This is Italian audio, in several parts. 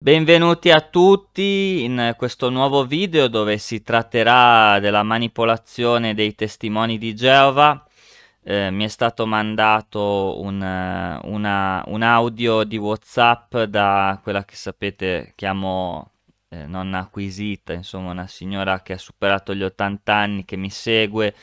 Benvenuti a tutti in questo nuovo video dove si tratterà della manipolazione dei testimoni di Geova. Eh, mi è stato mandato un, eh, una, un, audio di Whatsapp da quella che sapete chiamo eh, nonna acquisita, insomma una signora che ha superato gli 80 anni che mi segue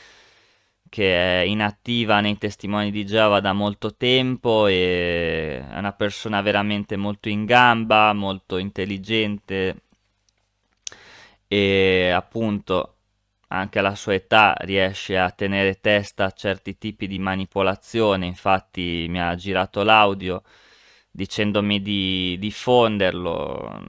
che è inattiva nei testimoni di Geova da molto tempo e è una persona veramente molto in gamba, molto intelligente e appunto anche alla sua età riesce a tenere testa a certi tipi di manipolazione, infatti mi ha girato l'audio dicendomi di diffonderlo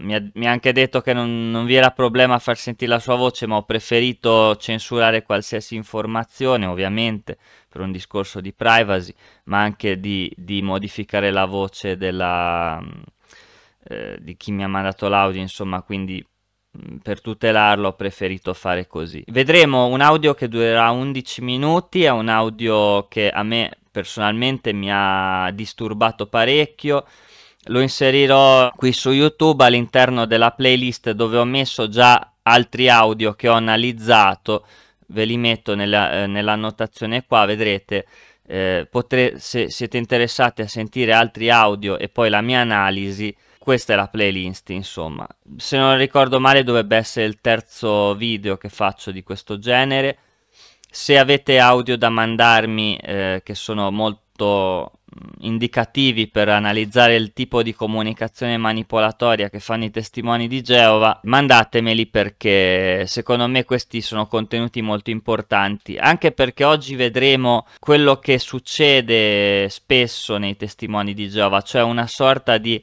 mi ha, mi ha, anche detto che non, non, vi era problema a far sentire la sua voce, ma ho preferito censurare qualsiasi informazione, ovviamente, per un discorso di privacy, ma anche di, di modificare la voce della, eh, di chi mi ha mandato l'audio, insomma, quindi mm, per tutelarlo ho preferito fare così. Vedremo un audio che durerà 11 minuti, è un audio che a me personalmente mi ha disturbato parecchio, lo inserirò qui su YouTube all'interno della playlist dove ho messo già altri audio che ho analizzato, ve li metto nella, eh, nell'annotazione qua, vedrete, eh, potre, se siete interessati a sentire altri audio e poi la mia analisi, questa è la playlist insomma. Se non ricordo male dovrebbe essere il terzo video che faccio di questo genere, se avete audio da mandarmi eh, che sono molto indicativi per analizzare il tipo di comunicazione manipolatoria che fanno i testimoni di Geova, mandatemeli perché secondo me questi sono contenuti molto importanti, anche perché oggi vedremo quello che succede spesso nei testimoni di Geova, cioè una sorta di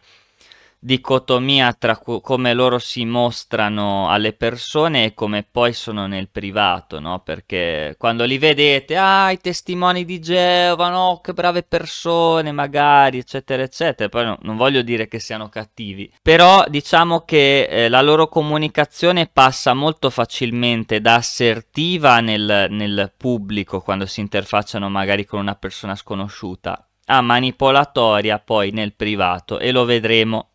dicotomia tra co- come loro si mostrano alle persone e come poi sono nel privato, no? Perché quando li vedete, ah, i testimoni di Geova, no, che brave persone, magari, eccetera, eccetera. Poi no, non voglio dire che siano cattivi, però diciamo che eh, la loro comunicazione passa molto facilmente da assertiva nel, nel pubblico quando si interfacciano magari con una persona sconosciuta a manipolatoria poi nel privato e lo vedremo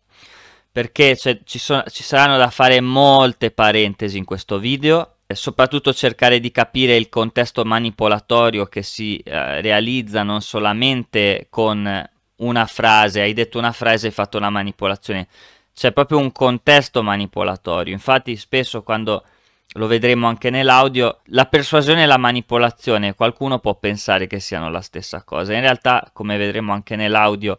perché cioè, ci, so ci saranno da fare molte parentesi in questo video soprattutto cercare di capire il contesto manipolatorio che si eh, realizza non solamente con una frase, hai detto una frase e hai fatto una manipolazione, c'è proprio un contesto manipolatorio. Infatti spesso quando lo vedremo anche nell'audio, la persuasione e la manipolazione, qualcuno può pensare che siano la stessa cosa. In realtà, come vedremo anche nell'audio,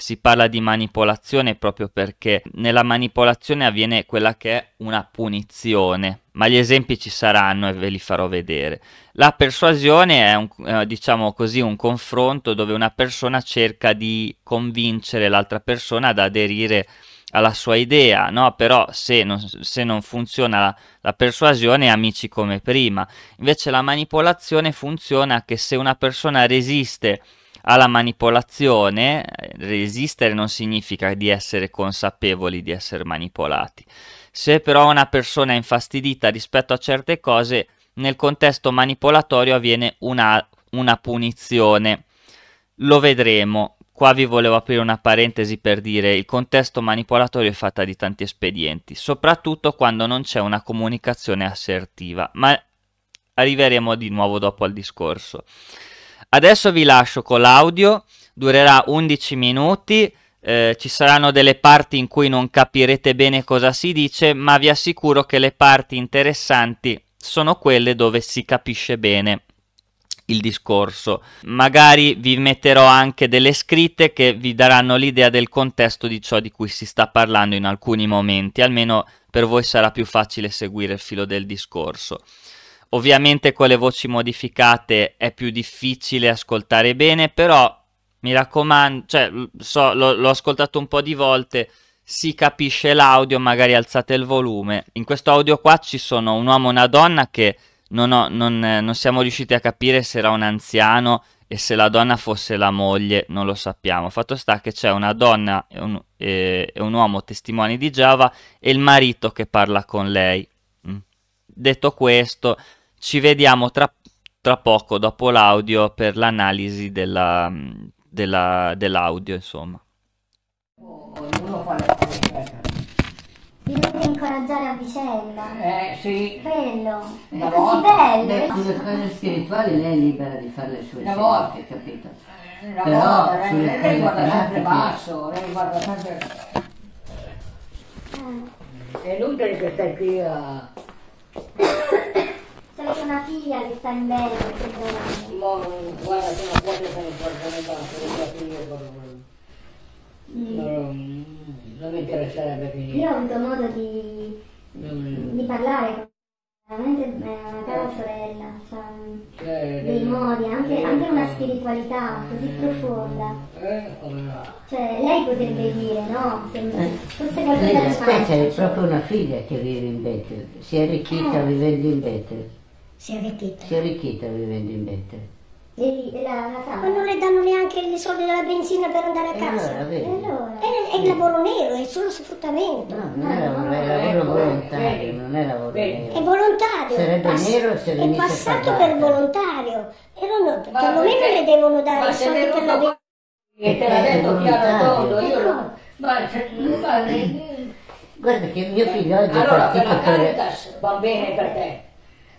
si parla di manipolazione proprio perché nella manipolazione avviene quella che è una punizione, ma gli esempi ci saranno e ve li farò vedere. La persuasione è un, eh, diciamo così, un confronto dove una persona cerca di convincere l'altra persona ad aderire alla sua idea, no? però se non, se non funziona la, la, persuasione amici come prima. Invece la manipolazione funziona che se una persona resiste alla manipolazione, resistere non significa di essere consapevoli di essere manipolati. Se però una persona è infastidita rispetto a certe cose, nel contesto manipolatorio avviene una, una punizione. Lo vedremo. Qua vi volevo aprire una parentesi per dire il contesto manipolatorio è fatto di tanti espedienti, soprattutto quando non c'è una comunicazione assertiva, ma arriveremo di nuovo dopo al discorso. Adesso vi lascio con l'audio, durerà 11 minuti, eh, ci saranno delle parti in cui non capirete bene cosa si dice, ma vi assicuro che le parti interessanti sono quelle dove si capisce bene il discorso. Magari vi metterò anche delle scritte che vi daranno l'idea del contesto di ciò di cui si sta parlando in alcuni momenti, almeno per voi sarà più facile seguire il filo del discorso. Ovviamente con le voci modificate è più difficile ascoltare bene, però mi raccomando, cioè, so, l'ho ascoltato un po' di volte, si capisce l'audio, magari alzate il volume. In questo audio qua ci sono un uomo e una donna che non, ho, non, eh, non siamo riusciti a capire se era un anziano e se la donna fosse la moglie, non lo sappiamo. Fatto sta che c'è una donna e un, e, e un uomo testimoni di Giova e il marito che parla con lei. Mm. Detto questo, ci vediamo tra, tra poco dopo l'audio per l'analisi della, della, dell'audio, insomma. Ognuno fa incoraggiare a vicenda. Eh, sì. Bello. Una è volta, così bello. Beh, sulle cose spirituali lei è libera di fare le sue scelte, capito? Eh, una Però volta, eh, lei, lei guarda sempre basso, lei guarda sempre... Eh. È inutile che stai qui a figlia che sta in che bello Mo, guarda, sono buone sono mm. portate non, non mi interesserebbe finire. Io ho avuto modo di, mm. di parlare con veramente è eh, una cara sorella, cioè, mm, cioè dei modi, anche, anche, una spiritualità così eh, profonda. Eh, cioè, lei potrebbe dire, no? Se fosse qualcosa di Aspetta, è proprio una figlia che vive in Betel, si è arricchita vivendo in Betel. Si è arricchita. Si è arricchita vivendo in mente. E la, la Ma non le danno neanche i soldi della benzina per andare a casa. Allora, e allora, è, è il lavoro nero, è solo sfruttamento. No, non è lavoro, è lavoro volontario, non è lavoro nero. È volontario. Sarebbe pass- nero se È passato per volontario, però no, perlomeno le devono dare i soldi per la benzina. E te l'ha detto chiaro tondo, io lo... Eh, ma, ma, Guarda che mio figlio oggi allora, è partito per... Allora, per la Caritas va bene per te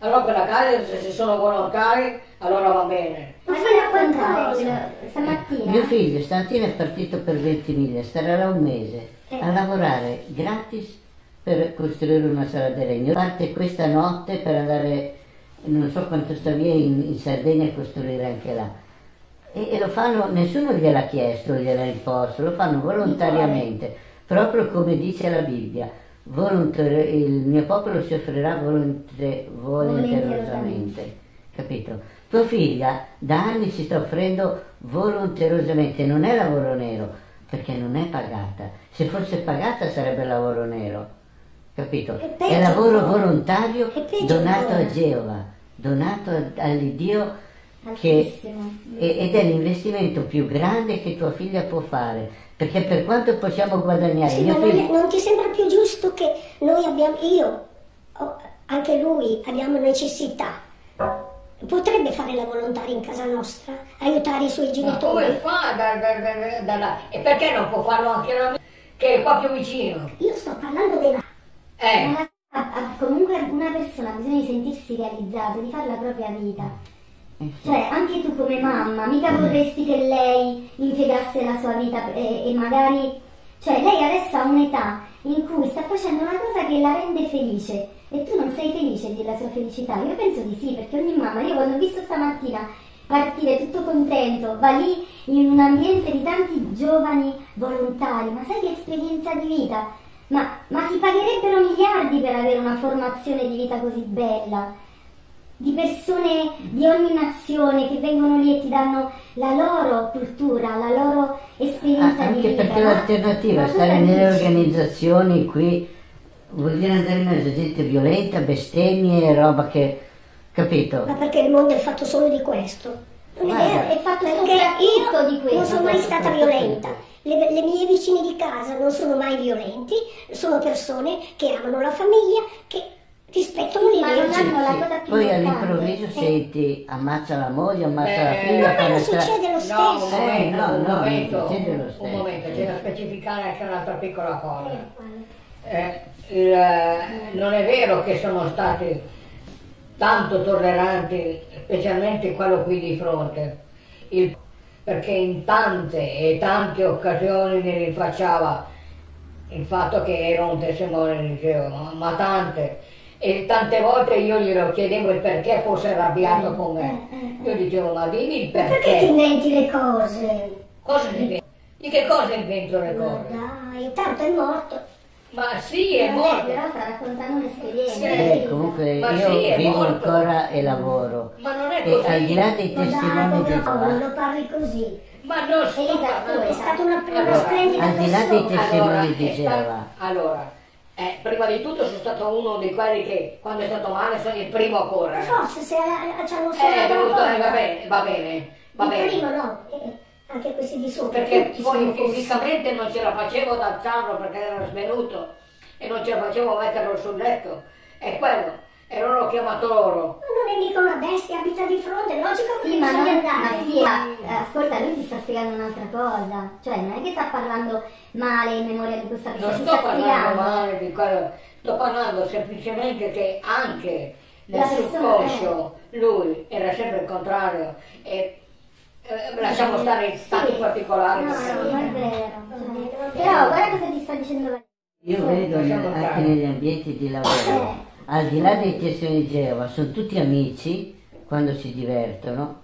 allora per la casa, se ci sono volontari, allora va bene. Ma Posso raccontare stamattina? Mio figlio stamattina è partito per 20.000, starà là un mese eh. a lavorare gratis per costruire una sala di legno. Parte questa notte per andare, non so quanto sta via, in, in Sardegna a costruire anche là. E, e, lo fanno, nessuno gliel'ha chiesto, gliel'ha imposto, lo fanno volontariamente, proprio come dice la Bibbia. Volonter- il mio popolo si offrirà volonter- volenterosamente. Capito? Tua figlia da anni si sta offrendo volenterosamente, non è lavoro nero, perché non è pagata. Se fosse pagata sarebbe lavoro nero, capito? È, è lavoro volontario donato a Geova, donato all'Iddio che, ed è l'investimento più grande che tua figlia può fare, perché per quanto possiamo guadagnare... Sì, ma non, figlia... non, ti sembra più giusto che noi abbiamo, io, oh, anche lui, abbiamo necessità. Potrebbe fare la volontaria in casa nostra, aiutare i suoi genitori. Ma come fa? Da, da, da, da E perché non può farlo anche la che è qua più vicino? Io sto parlando della... Eh. comunque una persona ha bisogno di sentirsi realizzata, di fare la propria vita cioè, anche tu come mamma, mica vorresti che lei impiegasse la sua vita e, eh, e magari... Cioè, lei adesso ha un'età in cui sta facendo una cosa che la rende felice e tu non sei felice della sua felicità. Io penso di sì, perché ogni mamma, io quando ho visto stamattina partire tutto contento, va lì in un ambiente di tanti giovani volontari, ma sai che esperienza di vita? Ma, ma si pagherebbero miliardi per avere una formazione di vita così bella di persone di ogni nazione che vengono lì e ti danno la loro cultura, la loro esperienza ah, di vita. Anche perché l'alternativa, stare nelle organizzazioni qui, vuol dire andare in mezzo a gente violenta, bestemmie, roba che... capito? Ma perché il mondo è fatto solo di questo. Non è vero, è fatto perché io di questo. non sono mai stata violenta. Le, le, mie vicine di casa non sono mai violenti, sono persone che amano la famiglia, che ti spettano sì, le leggi. Sì. Poi all'improvviso eh. senti ammazza la moglie, ammazza Beh, la eh, figlia. Ma non succede lo stesso. No, eh, no, no, no, momento, succede lo stesso. Un momento, c'è da specificare anche un'altra piccola cosa. Eh, il, eh, non è vero che sono stati tanto tolleranti, specialmente quello qui di fronte, il, perché in tante e tante occasioni mi rinfacciava il fatto che era un testimone di Geo, ma tante e tante volte io glielo chiedevo il perché fosse arrabbiato con me. Io dicevo, ma dimmi il perché. Perché ti inventi le cose? Cosa ti inventi? Di che cosa invento le cose? Ma dai, tanto è morto. Ma sì, è Vabbè, morto. Però sta raccontando un'esperienza. Sì, comunque ma io sì, vivo morto. ancora e lavoro. Ma non è così. E al di là dei testimoni di qua... Non lo parli così. Ma non sto... Esatto, è stata una, allora, una splendida persona. Al di là dei testimoni allora, di Geova. Allora... Eh, prima di tutto sono stato uno di quelli che quando è stato male sono il primo a correre. Forse se ci hanno salvato eh, tutto, eh, va bene, va bene, va il bene. primo no, eh, anche questi di sopra. Perché poi fisicamente così. non ce la facevo ad alzarlo perché era svenuto e non ce la facevo a metterlo sul letto. È quello. E loro lo chiama Toro. Ma non è mica una bestia, abita di fronte, è logico che sì, ma non, andare. Ma sì, eh, ma, ascolta, lui ti sta spiegando un'altra cosa. Cioè, non è che sta parlando male in memoria di questa persona. Non sto parlando spiegando. male di quello, sto parlando semplicemente che anche nel La coscio è... lui era sempre il contrario e eh, lasciamo stare i stati sì. particolari. No, sì, non è vero. Eh. Però guarda cosa ti sta dicendo. Io vedo anche negli ambienti di lavoro al di là dei testimoni di Geova, sono tutti amici quando si divertono,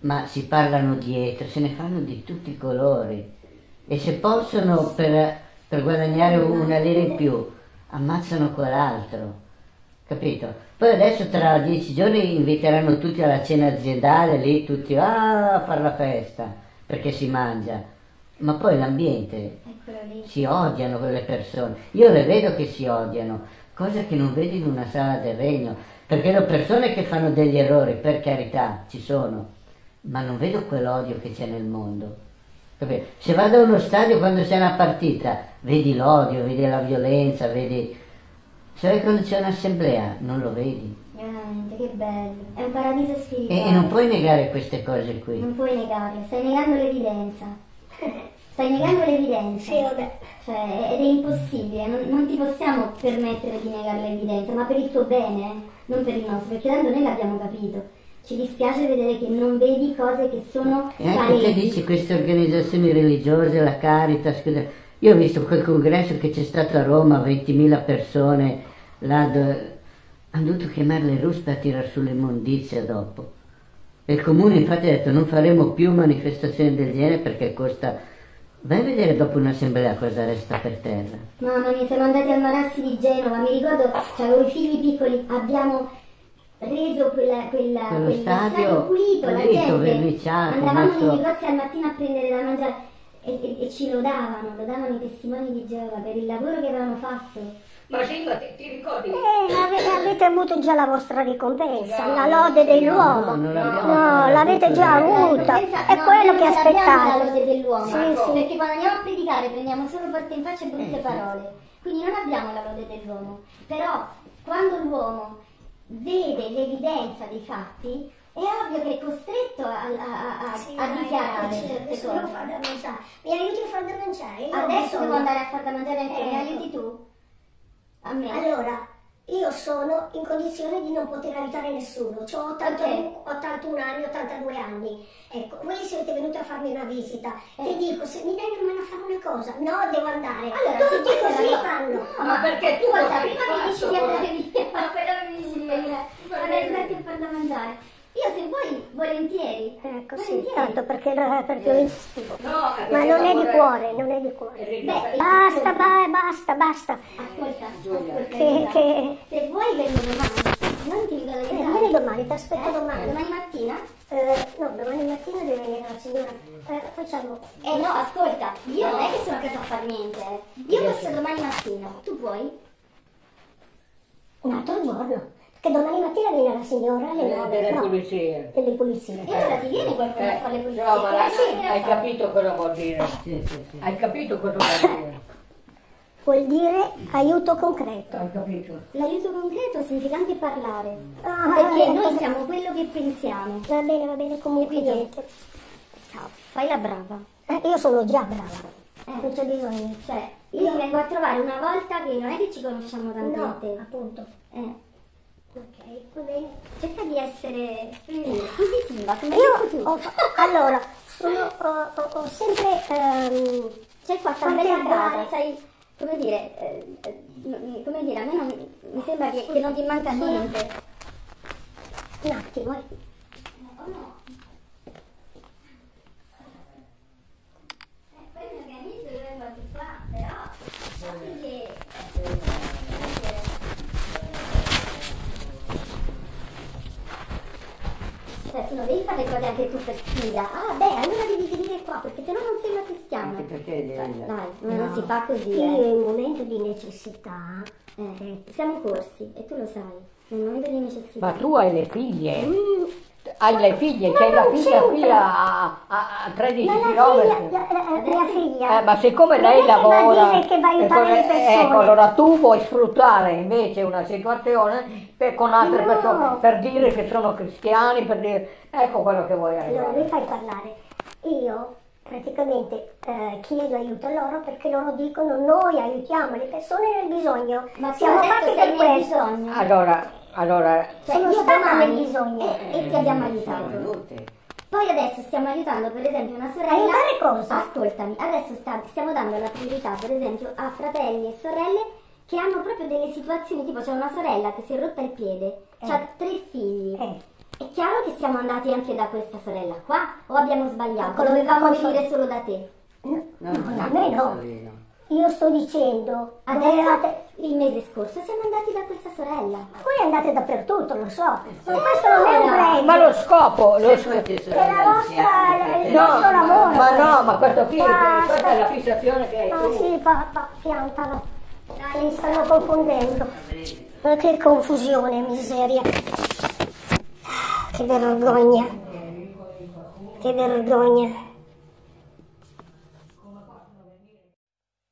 ma si parlano dietro, se ne fanno di tutti i colori. E se possono per, per guadagnare una lira in più, ammazzano quell'altro. Capito? Poi adesso tra dieci giorni inviteranno tutti alla cena aziendale, lì tutti ah, a fare la festa, perché si mangia. Ma poi l'ambiente, si odiano quelle persone. Io le vedo che si odiano cosa che non vedi in una sala del regno, perché le persone che fanno degli errori, per carità, ci sono, ma non vedo quell'odio che c'è nel mondo. Se vado a uno stadio quando c'è una partita, vedi l'odio, vedi la violenza, vedi... Se vai quando c'è un'assemblea, non lo vedi. Veramente, che bello. È un paradiso spirituale. E, e non puoi negare queste cose qui. Non puoi negare, stai negando l'evidenza. Stai negando l'evidenza. Sì, vabbè. Cioè, ed è impossibile, non, non, ti possiamo permettere di negare l'evidenza, ma per il tuo bene, non per il nostro, perché tanto noi l'abbiamo capito. Ci dispiace vedere che non vedi cose che sono e anche parenti. Anche dici queste organizzazioni religiose, la Caritas, io ho visto quel congresso che c'è stato a Roma, 20.000 persone, là hanno dovuto chiamarle ruspe a tirare sulle immondizie dopo. E il comune infatti ha detto non faremo più manifestazioni del genere perché costa Vai a vedere dopo un'assemblea cosa resta per terra. Mamma mia, siamo andati al Marassi di Genova, mi ricordo, avevo cioè, i figli piccoli, abbiamo reso quella, quella, quello quel stadio, stadio pulito, pulito la gente. Andavamo nei negozi al mattino a prendere da mangiare e, e, e ci lodavano, davano i testimoni di Genova per il lavoro che avevano fatto. Ma Facendoti, ti ricordi? Eh, avete avuto già la vostra ricompensa, no, la lode dell'uomo. No, no, no l'avete già avuta. È quello che aspettate. la lode dell'uomo. Sì, ecco, sì. Perché quando andiamo a predicare prendiamo solo porte in faccia e brutte eh, parole. Quindi non abbiamo la lode dell'uomo. Però quando l'uomo vede l'evidenza dei fatti, è ovvio che è costretto a, a, a, sì, a dichiarare certe cose. Mi aiuti a far da mangiare? Io Adesso devo andare a far da mangiare anche eh, ecco. mi aiuti tu? a me. Allora, io sono in condizione di non poter aiutare nessuno, cioè, ho 81, okay. 81 anni, 82 anni, ecco, voi siete venuti a farmi una visita, eh. ti dico, se mi dai una mano a fare una cosa, no, devo andare, allora, tutti così lo fanno, no, ma, ma perché tu guarda, prima mi dici eh, di andare via, ma poi mi dici di venire, vorrei andare a mangiare, io se vuoi, volentieri. Eh, ecco, volentieri. sì, tanto perché, eh, perché ho eh. insistito. No, Ma non è di cuore, non è di cuore. Beh, basta, ba, basta, basta. Ascolta, Che, che... Se vuoi vengo domani, non ti dico la verità. Eh, vieni domani, ti aspetto eh? domani. Domani mattina? Eh, no, domani mattina deve venire la signora. Eh, facciamo. Eh no, ascolta, io non è che sono a casa a fare niente. Io posso domani mattina, tu puoi? Un altro giorno che domani mattina viene la signora alle eh, 9 delle no, pulizie. Delle pulizie. E allora ti viene qualcuno eh, a fare le pulizie? No, ma eh, sì, hai capito cosa vuol dire? Sì, sì, sì. Hai capito cosa vuol dire? Vuol dire aiuto concreto. Hai capito? L'aiuto concreto significa anche parlare. Mm. Ah, perché eh, noi eh, siamo quello che pensiamo. Va bene, va bene, comunque niente. Ciao, fai la brava. Eh, io sono già brava. Eh, non c'è bisogno. Cioè, io ti vengo a trovare una volta che non è che ci conosciamo tantamente. No, appunto. Eh. Ok, cerca di essere positiva come Io ho, allora, sono, ho, ho, ho sempre... Um, c'è questa bella brava, sai, come dire, eh, eh come dire, a me non, mi sembra che, che non ti manca niente. Un attimo, eh. questo non devi fare le cose anche tu per sfida. Ah, beh, allora devi venire qua, perché sennò non sembra cristiano. Anche perché cioè, dai, no. non si fa così. Io eh. in momento di necessità eh, siamo corsi e tu lo sai, nel momento di necessità. Ma tu hai le figlie? Mm. Hai le figlie, c'è la figlia qui a, a, a 13 km. La figlia, la, la, figlia. Eh, ma siccome non lei lavora, va che va siccome, eh, ecco, allora tu puoi sfruttare invece una situazione per, con altre no. persone, per dire che sono cristiani, per dire, ecco quello che vuoi arrivare. Allora mi fai parlare, io praticamente eh, chiedo aiuto a loro perché loro dicono noi aiutiamo le persone nel bisogno, ma siamo fatti per questo. Bisogno. Allora, allora, cioè, sono io parlavo del bisogno eh, eh e ti abbiamo eh, eh, aiutato. Poi adesso stiamo aiutando per esempio una sorella. Aiutare cosa? Ascoltami, adesso sta, stiamo dando la priorità per esempio a fratelli e sorelle che hanno proprio delle situazioni, tipo c'è una sorella che si è rotta il piede, eh. ha tre figli. Eh. È chiaro che siamo andati anche da questa sorella qua o abbiamo sbagliato? Dovevamo venire solo da te? No, no, no, no, no. Io sto dicendo, adesso, il mese scorso siamo andati da questa sorella. Ma voi andate dappertutto, lo so. Ma eh, questo non è un premio. Ma lo scopo, lo scopo. È la vostra, il nostro lavoro. Ma no, ma questo qui, questa è la fissazione che hai ah, ma tu. Ma sì, pa, piantalo. mi stanno confondendo. Ma che confusione, miseria. Ah, che vergogna. Che vergogna.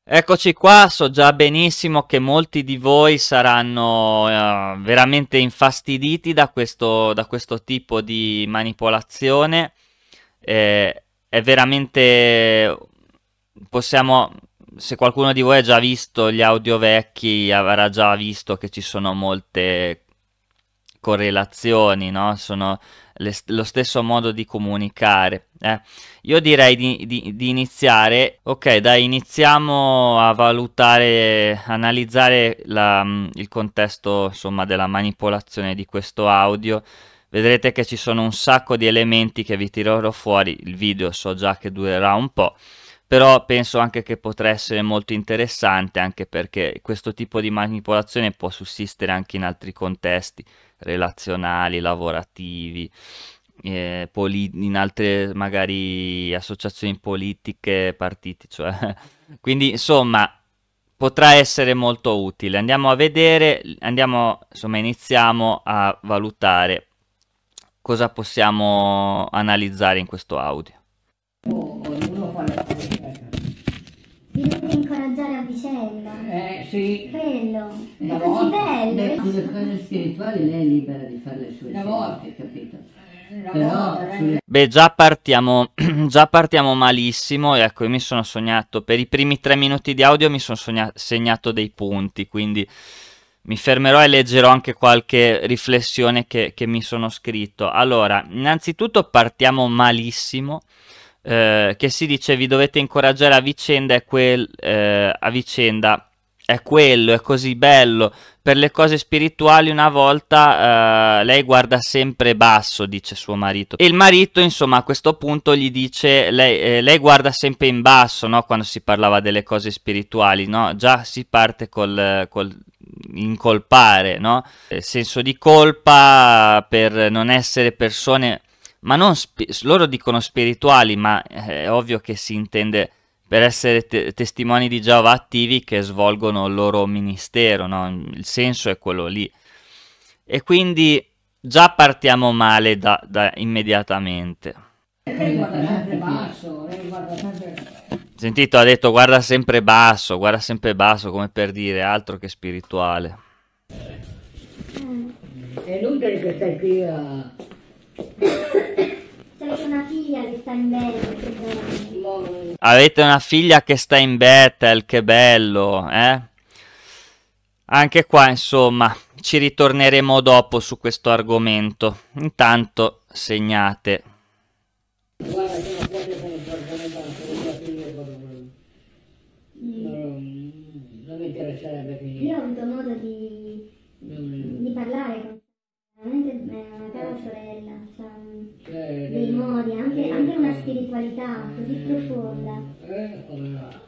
Eccoci qua, so già benissimo che molti di voi saranno uh, veramente infastiditi da questo, da questo, tipo di manipolazione, eh, è veramente, possiamo, se qualcuno di voi ha già visto gli audio vecchi avrà già visto che ci sono molte correlazioni, no? sono lo stesso modo di comunicare. Eh. Io direi di, di, di, iniziare, ok dai iniziamo a valutare, analizzare la, mm, il contesto insomma della manipolazione di questo audio vedrete che ci sono un sacco di elementi che vi tirerò fuori, il video so già che durerà un po' però penso anche che potrà essere molto interessante anche perché questo tipo di manipolazione può sussistere anche in altri contesti relazionali, lavorativi, eh, in altre magari associazioni politiche, partiti, cioè. quindi insomma potrà essere molto utile. Andiamo a vedere, andiamo, insomma iniziamo a valutare cosa possiamo analizzare in questo audio complimenti incoraggiare a vicenda. Eh, sì. Bello. Una è così volta, bello. Sulle cose spirituali lei è libera di fare le sue scelte, volta. capito? Eh, Beh, già partiamo, già partiamo malissimo. Ecco, io mi sono sognato per i primi tre minuti di audio mi sono segnato dei punti, quindi mi fermerò e leggerò anche qualche riflessione che, che mi sono scritto. Allora, innanzitutto partiamo malissimo eh, che si dice vi dovete incoraggiare a vicenda, è quel, eh, a vicenda è quello, è così bello. Per le cose spirituali una volta eh, lei guarda sempre basso, dice suo marito. E il marito, insomma, a questo punto gli dice, lei, eh, lei guarda sempre in basso, no? Quando si parlava delle cose spirituali, no? Già si parte col, col incolpare, no? Il eh, senso di colpa per non essere persone ma non loro dicono spirituali, ma eh, è ovvio che si intende per essere te testimoni di Geova attivi che svolgono il loro ministero, no? il senso è quello lì. E quindi già partiamo male da, da immediatamente. Basso, Sentito, ha detto guarda sempre basso, guarda sempre basso, come per dire altro che spirituale. È inutile che stai qui a Avete una figlia che sta in battle. Avete una figlia che sta in battle, che bello, eh? Anche qua, insomma, ci ritorneremo dopo su questo argomento. Intanto segnate un'umanità così mm. profonda.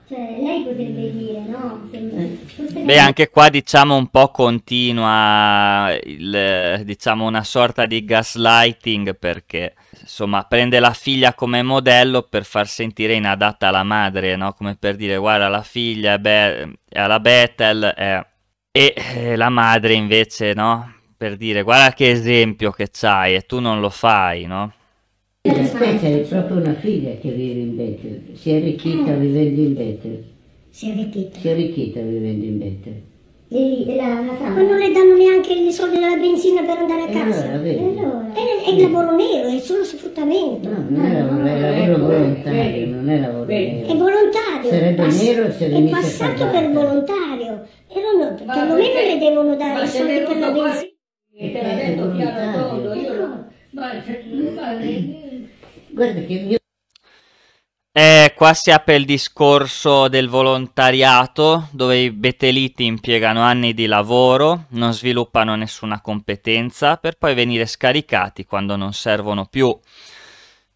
Cioè, lei potrebbe mm. dire, no? Eh. Se... Beh, anche qua diciamo un po' continua il, diciamo una sorta di gaslighting perché insomma prende la figlia come modello per far sentire inadatta la madre, no? Come per dire guarda la figlia è, è alla Bethel è... e eh, la madre invece no? Per dire guarda che esempio che c'hai e tu non lo fai, no? Aspetta, è proprio una figlia che vive in Betel, si è arricchita ah. vivendo in Betel. Si è arricchita? Si è arricchita vivendo in Betel. E, la, la Ma non le danno neanche i soldi della benzina per andare a casa. Allora, e allora, è, è il lavoro nero, è solo sfruttamento. No, non era, ah, no, era volontario, non è lavoro nero. È volontario. Sarebbe Pass nero se È passato per volontario. Però no, perlomeno le devono dare i soldi per la benzina. E te l'ha detto chiaro, io no. Ma, ma, eh. Guarda che io... Eh, qua si apre il discorso del volontariato, dove i beteliti impiegano anni di lavoro, non sviluppano nessuna competenza, per poi venire scaricati quando non servono più.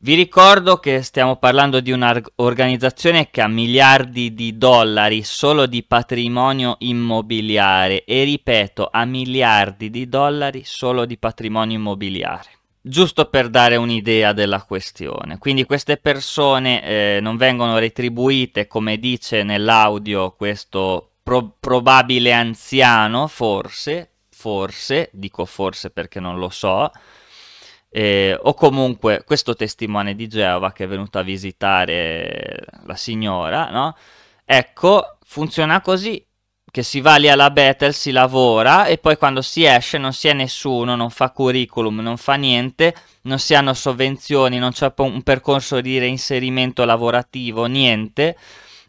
Vi ricordo che stiamo parlando di un'organizzazione che ha miliardi di dollari solo di patrimonio immobiliare e ripeto, ha miliardi di dollari solo di patrimonio immobiliare giusto per dare un'idea della questione. Quindi queste persone eh, non vengono retribuite, come dice nell'audio questo pro- probabile anziano, forse, forse, dico forse perché non lo so, eh, o comunque questo testimone di Geova che è venuto a visitare la signora, no? Ecco, funziona così, che si va lì alla Battle, si lavora e poi quando si esce non si è nessuno, non fa curriculum, non fa niente, non si hanno sovvenzioni, non c'è un percorso di reinserimento lavorativo, niente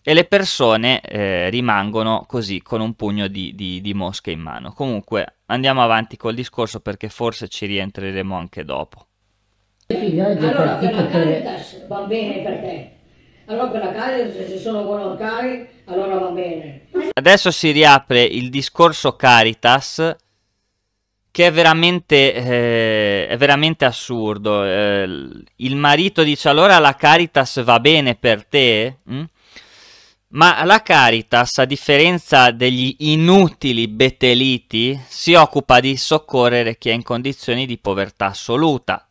e le persone eh, rimangono così con un pugno di, di, di mosche in mano. Comunque andiamo avanti col discorso perché forse ci rientreremo anche dopo. Eh, allora, per la caritas va bene per te, allora per la carne se ci sono volontari allora va bene. Adesso si riapre il discorso Caritas che è veramente, eh, è veramente assurdo. Eh, il marito dice allora la Caritas va bene per te? Mm? Ma la Caritas, a differenza degli inutili beteliti, si occupa di soccorrere chi è in condizioni di povertà assoluta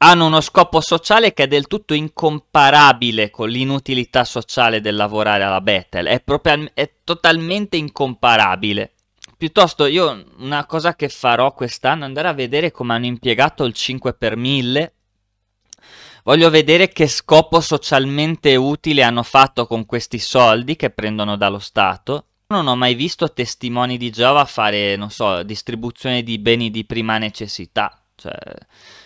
hanno uno scopo sociale che è del tutto incomparabile con l'inutilità sociale del lavorare alla Bethel, è, proprio, è totalmente incomparabile. Piuttosto io una cosa che farò quest'anno è andare a vedere come hanno impiegato il 5 per 1000. Voglio vedere che scopo socialmente utile hanno fatto con questi soldi che prendono dallo Stato. Non ho mai visto testimoni di Giova fare, non so, distribuzione di beni di prima necessità cioè,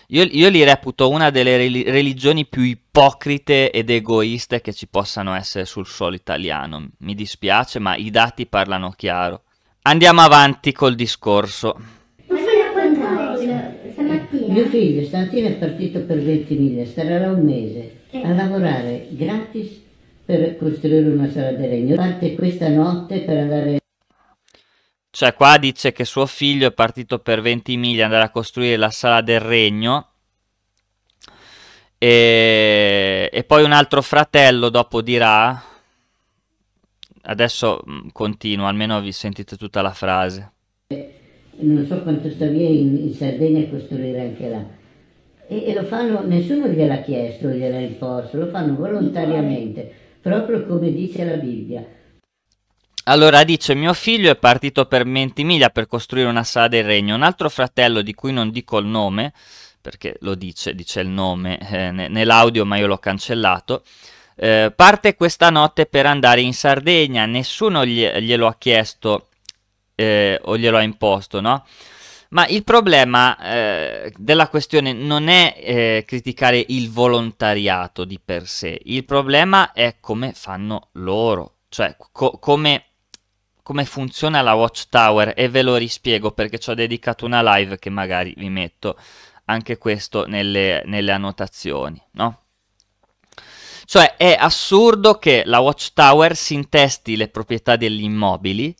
io, io, li reputo una delle religioni più ipocrite ed egoiste che ci possano essere sul suolo italiano. Mi dispiace, ma i dati parlano chiaro. Andiamo avanti col discorso. Ma Posso raccontare stamattina? Mio figlio stamattina è partito per 20.000, starà un mese a lavorare gratis per costruire una sala di regno. Parte questa notte per andare cioè qua dice che suo figlio è partito per 20 miglia andare a costruire la sala del regno e, e poi un altro fratello dopo dirà, adesso mm, continuo, almeno vi sentite tutta la frase. Non so quanto sta via in, in Sardegna a costruire anche là. E, e, lo fanno, nessuno gliel'ha chiesto, gliel'ha imposto, lo fanno volontariamente, proprio come dice la Bibbia. Allora dice mio figlio è partito per Mentimiglia per costruire una sala del regno, un altro fratello di cui non dico il nome, perché lo dice, dice il nome eh, nell'audio ma io l'ho cancellato, eh, parte questa notte per andare in Sardegna, nessuno gli, glielo ha chiesto eh, o glielo ha imposto, no? Ma il problema eh, della questione non è eh, criticare il volontariato di per sé, il problema è come fanno loro, cioè co come come funziona la Watchtower e ve lo rispiego perché ci ho dedicato una live che magari vi metto anche questo nelle, nelle annotazioni, no? Cioè è assurdo che la Watchtower si intesti le proprietà degli immobili,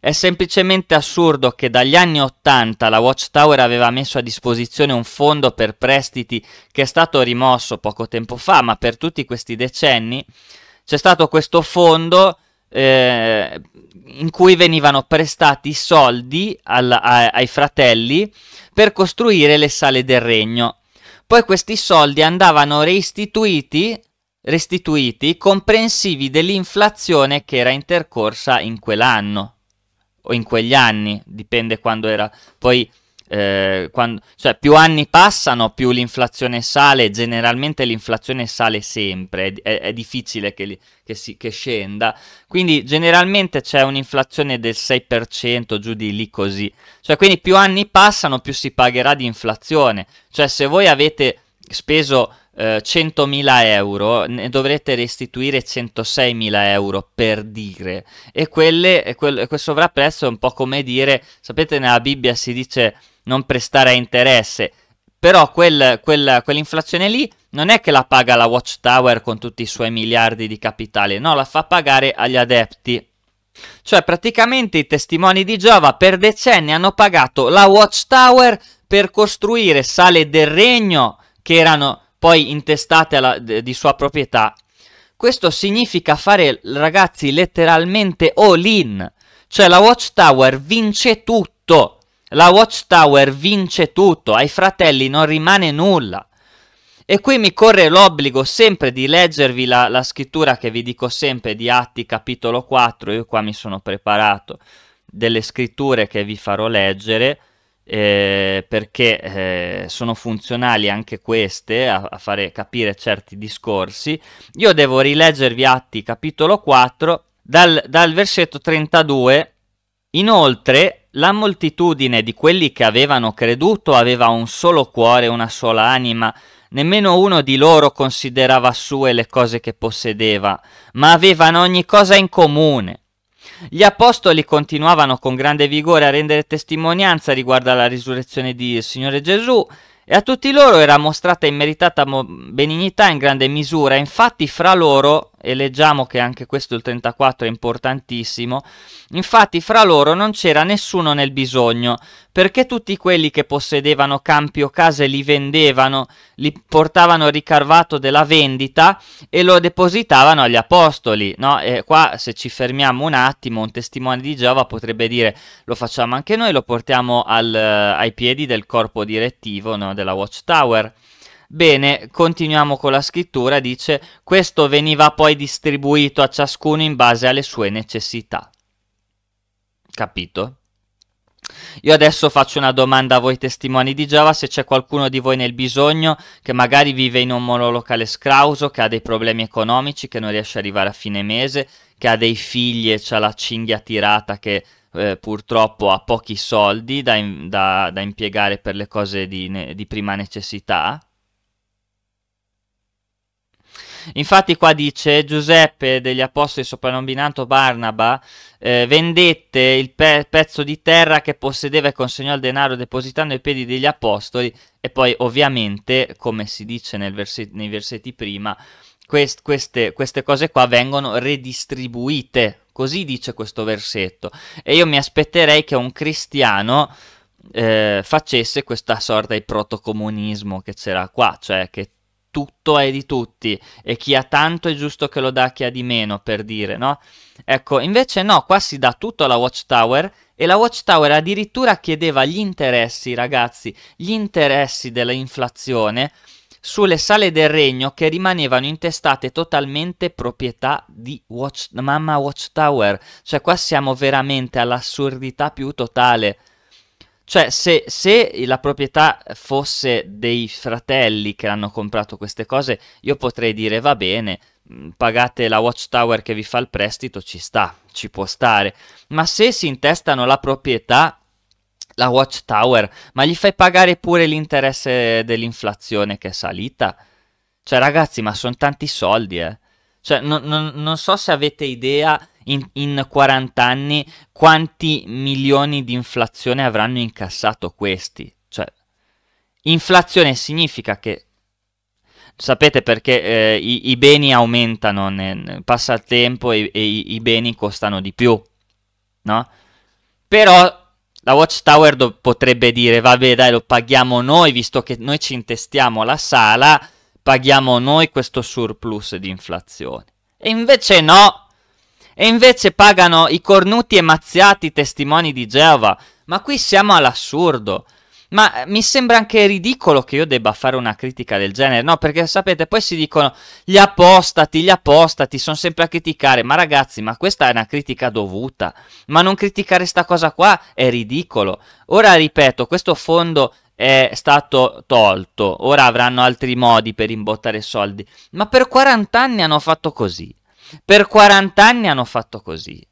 è semplicemente assurdo che dagli anni 80 la Watchtower aveva messo a disposizione un fondo per prestiti che è stato rimosso poco tempo fa, ma per tutti questi decenni c'è stato questo fondo eh, in cui venivano prestati soldi al, a, ai fratelli per costruire le sale del regno. Poi questi soldi andavano restituiti, restituiti comprensivi dell'inflazione che era intercorsa in quell'anno o in quegli anni, dipende quando era poi eh, quando, cioè più anni passano, più l'inflazione sale, generalmente l'inflazione sale sempre, è, è difficile che, che, si, che, scenda, quindi generalmente c'è un'inflazione del 6% giù di lì così, cioè quindi più anni passano, più si pagherà di inflazione, cioè se voi avete speso eh, 100.000 euro, ne dovrete restituire 106.000 euro per dire. E, quelle, e quel, e quel sovrapprezzo è un po' come dire, sapete nella Bibbia si dice non prestare interesse. Però quel, quel, quell'inflazione lì non è che la paga la Watchtower con tutti i suoi miliardi di capitale, no, la fa pagare agli adepti. Cioè praticamente i testimoni di Giova per decenni hanno pagato la Watchtower per costruire sale del regno che erano poi intestate alla, di sua proprietà. Questo significa fare, ragazzi, letteralmente all in. Cioè la Watchtower vince tutto la Watchtower vince tutto, ai fratelli non rimane nulla. E qui mi corre l'obbligo sempre di leggervi la, la, scrittura che vi dico sempre di Atti capitolo 4, io qua mi sono preparato delle scritture che vi farò leggere eh, perché eh, sono funzionali anche queste a, a fare capire certi discorsi. Io devo rileggervi Atti capitolo 4 dal, dal versetto 32. Inoltre la moltitudine di quelli che avevano creduto aveva un solo cuore una sola anima, nemmeno uno di loro considerava sue le cose che possedeva, ma avevano ogni cosa in comune. Gli apostoli continuavano con grande vigore a rendere testimonianza riguardo alla risurrezione di Signore Gesù e a tutti loro era mostrata immeritata benignità in grande misura, infatti fra loro e leggiamo che anche questo il 34 è importantissimo, infatti fra loro non c'era nessuno nel bisogno, perché tutti quelli che possedevano campi o case li vendevano, li portavano ricarvato della vendita e lo depositavano agli apostoli, no? E qua se ci fermiamo un attimo, un testimone di Giova potrebbe dire lo facciamo anche noi, lo portiamo al, eh, ai piedi del corpo direttivo no? della Watchtower. Bene, continuiamo con la scrittura, dice questo veniva poi distribuito a ciascuno in base alle sue necessità. Capito? Io adesso faccio una domanda a voi testimoni di Giova, se c'è qualcuno di voi nel bisogno che magari vive in un monolocale scrauso, che ha dei problemi economici, che non riesce ad arrivare a fine mese, che ha dei figli e c'ha la cinghia tirata che eh, purtroppo ha pochi soldi da, da, da, impiegare per le cose di, ne, di prima necessità Infatti qua dice Giuseppe degli Apostoli soprannominato Barnaba eh, vendette il pe pezzo di terra che possedeva e consegnò il denaro depositando ai piedi degli Apostoli e poi ovviamente, come si dice verset nei versetti prima, quest queste, queste cose qua vengono redistribuite. Così dice questo versetto. E io mi aspetterei che un cristiano... Eh, facesse questa sorta di protocomunismo che c'era qua, cioè che tutto è di tutti e chi ha tanto è giusto che lo dà a chi ha di meno, per dire, no? Ecco, invece no, qua si dà tutto alla Watchtower e la Watchtower addirittura chiedeva gli interessi, ragazzi, gli interessi dell'inflazione sulle sale del regno che rimanevano intestate totalmente proprietà di Watch... mamma Watchtower. Cioè qua siamo veramente all'assurdità più totale. Cioè, se, se, la proprietà fosse dei fratelli che hanno comprato queste cose, io potrei dire va bene, pagate la watchtower che vi fa il prestito, ci sta, ci può stare. Ma se si intestano la proprietà, la watchtower, ma gli fai pagare pure l'interesse dell'inflazione che è salita? Cioè, ragazzi, ma sono tanti soldi, eh. Cioè, non, non, non so se avete idea in, in 40 anni quanti milioni di inflazione avranno incassato questi. Cioè, inflazione significa che sapete perché eh, i, i, beni aumentano, ne, passa il tempo e, e i, i, beni costano di più, no? Però la Watchtower do- potrebbe dire, vabbè dai lo paghiamo noi, visto che noi ci intestiamo la sala, paghiamo noi questo surplus di inflazione. E invece no, e invece pagano i cornuti e mazziati testimoni di Geova. Ma qui siamo all'assurdo. Ma eh, mi sembra anche ridicolo che io debba fare una critica del genere, no? Perché sapete, poi si dicono gli apostati, gli apostati, sono sempre a criticare. Ma ragazzi, ma questa è una critica dovuta. Ma non criticare questa cosa qua è ridicolo. Ora ripeto, questo fondo è stato tolto, ora avranno altri modi per imbottare soldi. Ma per 40 anni hanno fatto così. Per 40 anni hanno fatto così.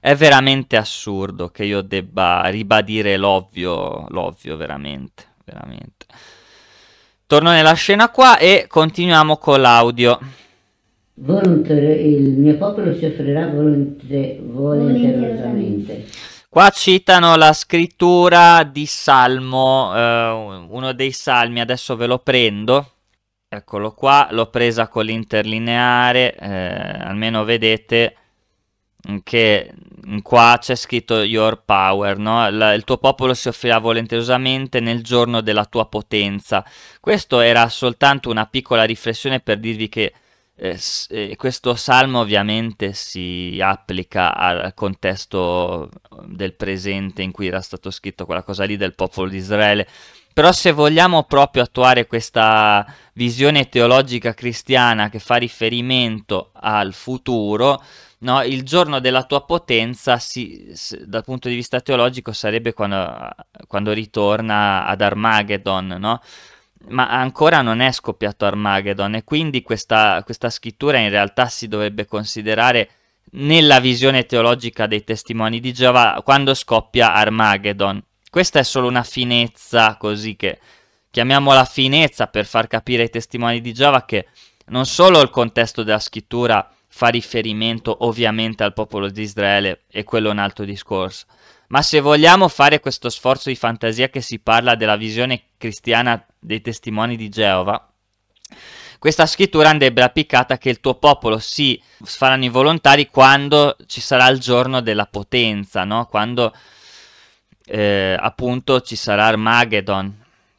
È veramente assurdo che io debba ribadire l'ovvio, l'ovvio veramente, veramente. Torno nella scena qua e continuiamo con l'audio. Volontere, il mio popolo si offrirà volontere, volenterosamente. Qua citano la scrittura di Salmo, eh, uno dei salmi, adesso ve lo prendo eccolo qua, l'ho presa con l'interlineare, eh, almeno vedete che qua c'è scritto your power, no? La, il tuo popolo si offrirà volenterosamente nel giorno della tua potenza. Questo era soltanto una piccola riflessione per dirvi che eh, eh, questo salmo ovviamente si applica al contesto del presente in cui era stato scritto quella cosa lì del popolo di Israele, però se vogliamo proprio attuare questa visione teologica cristiana che fa riferimento al futuro, no, il giorno della tua potenza, si, dal punto di vista teologico, sarebbe quando, quando ritorna ad Armageddon, no? ma ancora non è scoppiato Armageddon e quindi questa, questa, scrittura in realtà si dovrebbe considerare nella visione teologica dei testimoni di Geova quando scoppia Armageddon. Questa è solo una finezza, così che chiamiamola finezza per far capire ai testimoni di Giova che non solo il contesto della scrittura fa riferimento ovviamente al popolo di Israele e quello è un altro discorso, ma se vogliamo fare questo sforzo di fantasia che si parla della visione cristiana dei testimoni di Geova, questa scrittura andrebbe applicata che il tuo popolo si faranno i volontari quando ci sarà il giorno della potenza, no? quando eh, appunto ci sarà Armageddon.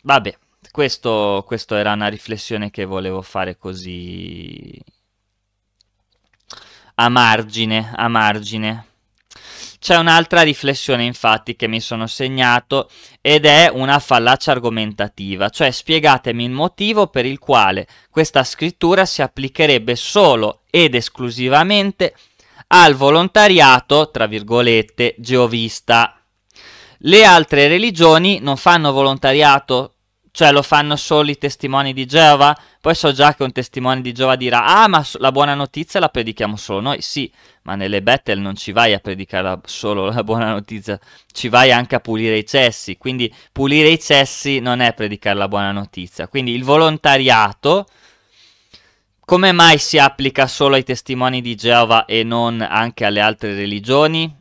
Vabbè, questo, questo era una riflessione che volevo fare così a margine, a margine. C'è un'altra riflessione infatti che mi sono segnato ed è una fallacia argomentativa, cioè spiegatemi il motivo per il quale questa scrittura si applicherebbe solo ed esclusivamente al volontariato, tra virgolette, geovista. Le altre religioni non fanno volontariato, cioè lo fanno solo i testimoni di Geova. Poi so già che un testimone di Geova dirà, ah ma la buona notizia la predichiamo solo noi. Sì, ma nelle Bethel non ci vai a predicare solo la buona notizia, ci vai anche a pulire i cessi. Quindi pulire i cessi non è predicare la buona notizia. Quindi il volontariato come mai si applica solo ai testimoni di Geova e non anche alle altre religioni?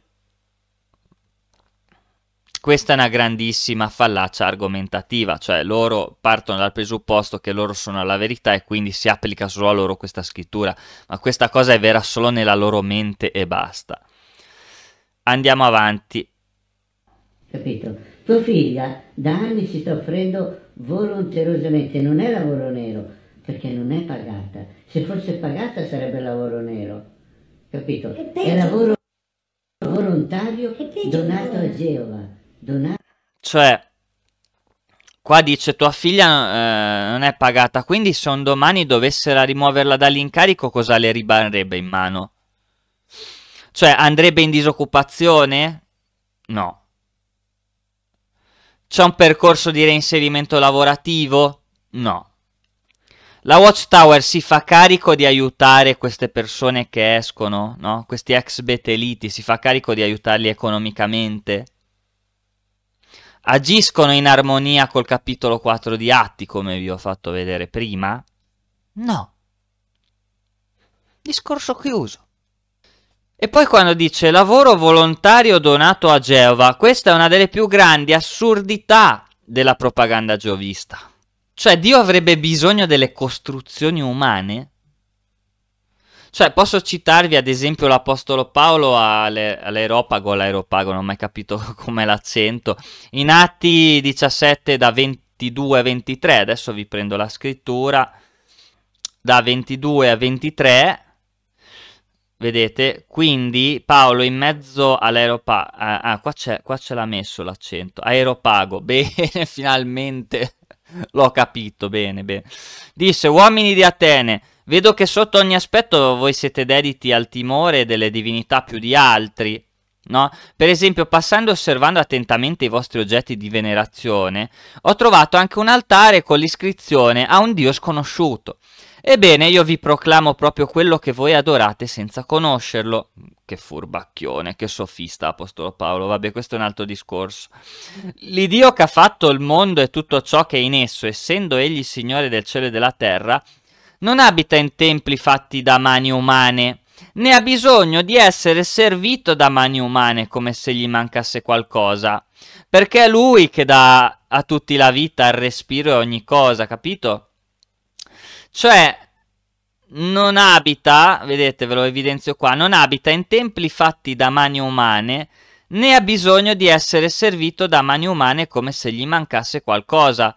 questa è una grandissima fallacia argomentativa, cioè loro partono dal presupposto che loro sono la verità e quindi si applica solo a loro questa scrittura, ma questa cosa è vera solo nella loro mente e basta. Andiamo avanti. Capito? Tua figlia da anni si sta offrendo volenterosamente, non è lavoro nero, perché non è pagata. Se fosse pagata sarebbe lavoro nero, capito? È lavoro volontario donato a Geova. Cioè, qua dice tua figlia eh, non è pagata, quindi se un domani dovessero rimuoverla dall'incarico cosa le rimarrebbe in mano? Cioè, andrebbe in disoccupazione? No. C'è un percorso di reinserimento lavorativo? No. La Watchtower si fa carico di aiutare queste persone che escono, no? Questi ex beteliti, si fa carico di aiutarli economicamente? agiscono in armonia col capitolo 4 di Atti, come vi ho fatto vedere prima? No. Discorso chiuso. E poi quando dice lavoro volontario donato a Geova, questa è una delle più grandi assurdità della propaganda giovista. Cioè Dio avrebbe bisogno delle costruzioni umane cioè, posso citarvi ad esempio l'Apostolo Paolo alle, all'Aeropago, all'Aeropago, non ho mai capito com'è l'accento, in Atti 17 da 22 a 23, adesso vi prendo la scrittura, da 22 a 23, vedete, quindi Paolo in mezzo all'Aeropago, ah, ah qua, c'è, qua ce l'ha messo l'accento, Aeropago, bene, finalmente l'ho capito, bene, bene, disse, uomini di Atene, Vedo che sotto ogni aspetto voi siete dediti al timore delle divinità più di altri, no? Per esempio, passando e osservando attentamente i vostri oggetti di venerazione, ho trovato anche un altare con l'iscrizione a un dio sconosciuto. Ebbene, io vi proclamo proprio quello che voi adorate senza conoscerlo. Che furbacchione, che sofista, Apostolo Paolo. Vabbè, questo è un altro discorso. L'Idio che ha fatto il mondo e tutto ciò che è in esso, essendo egli Signore del cielo e della terra, non abita in templi fatti da mani umane, né ha bisogno di essere servito da mani umane come se gli mancasse qualcosa, perché è lui che dà a tutti la vita, il respiro e ogni cosa, capito? Cioè, non abita, vedete ve lo evidenzio qua, non abita in templi fatti da mani umane, né ha bisogno di essere servito da mani umane come se gli mancasse qualcosa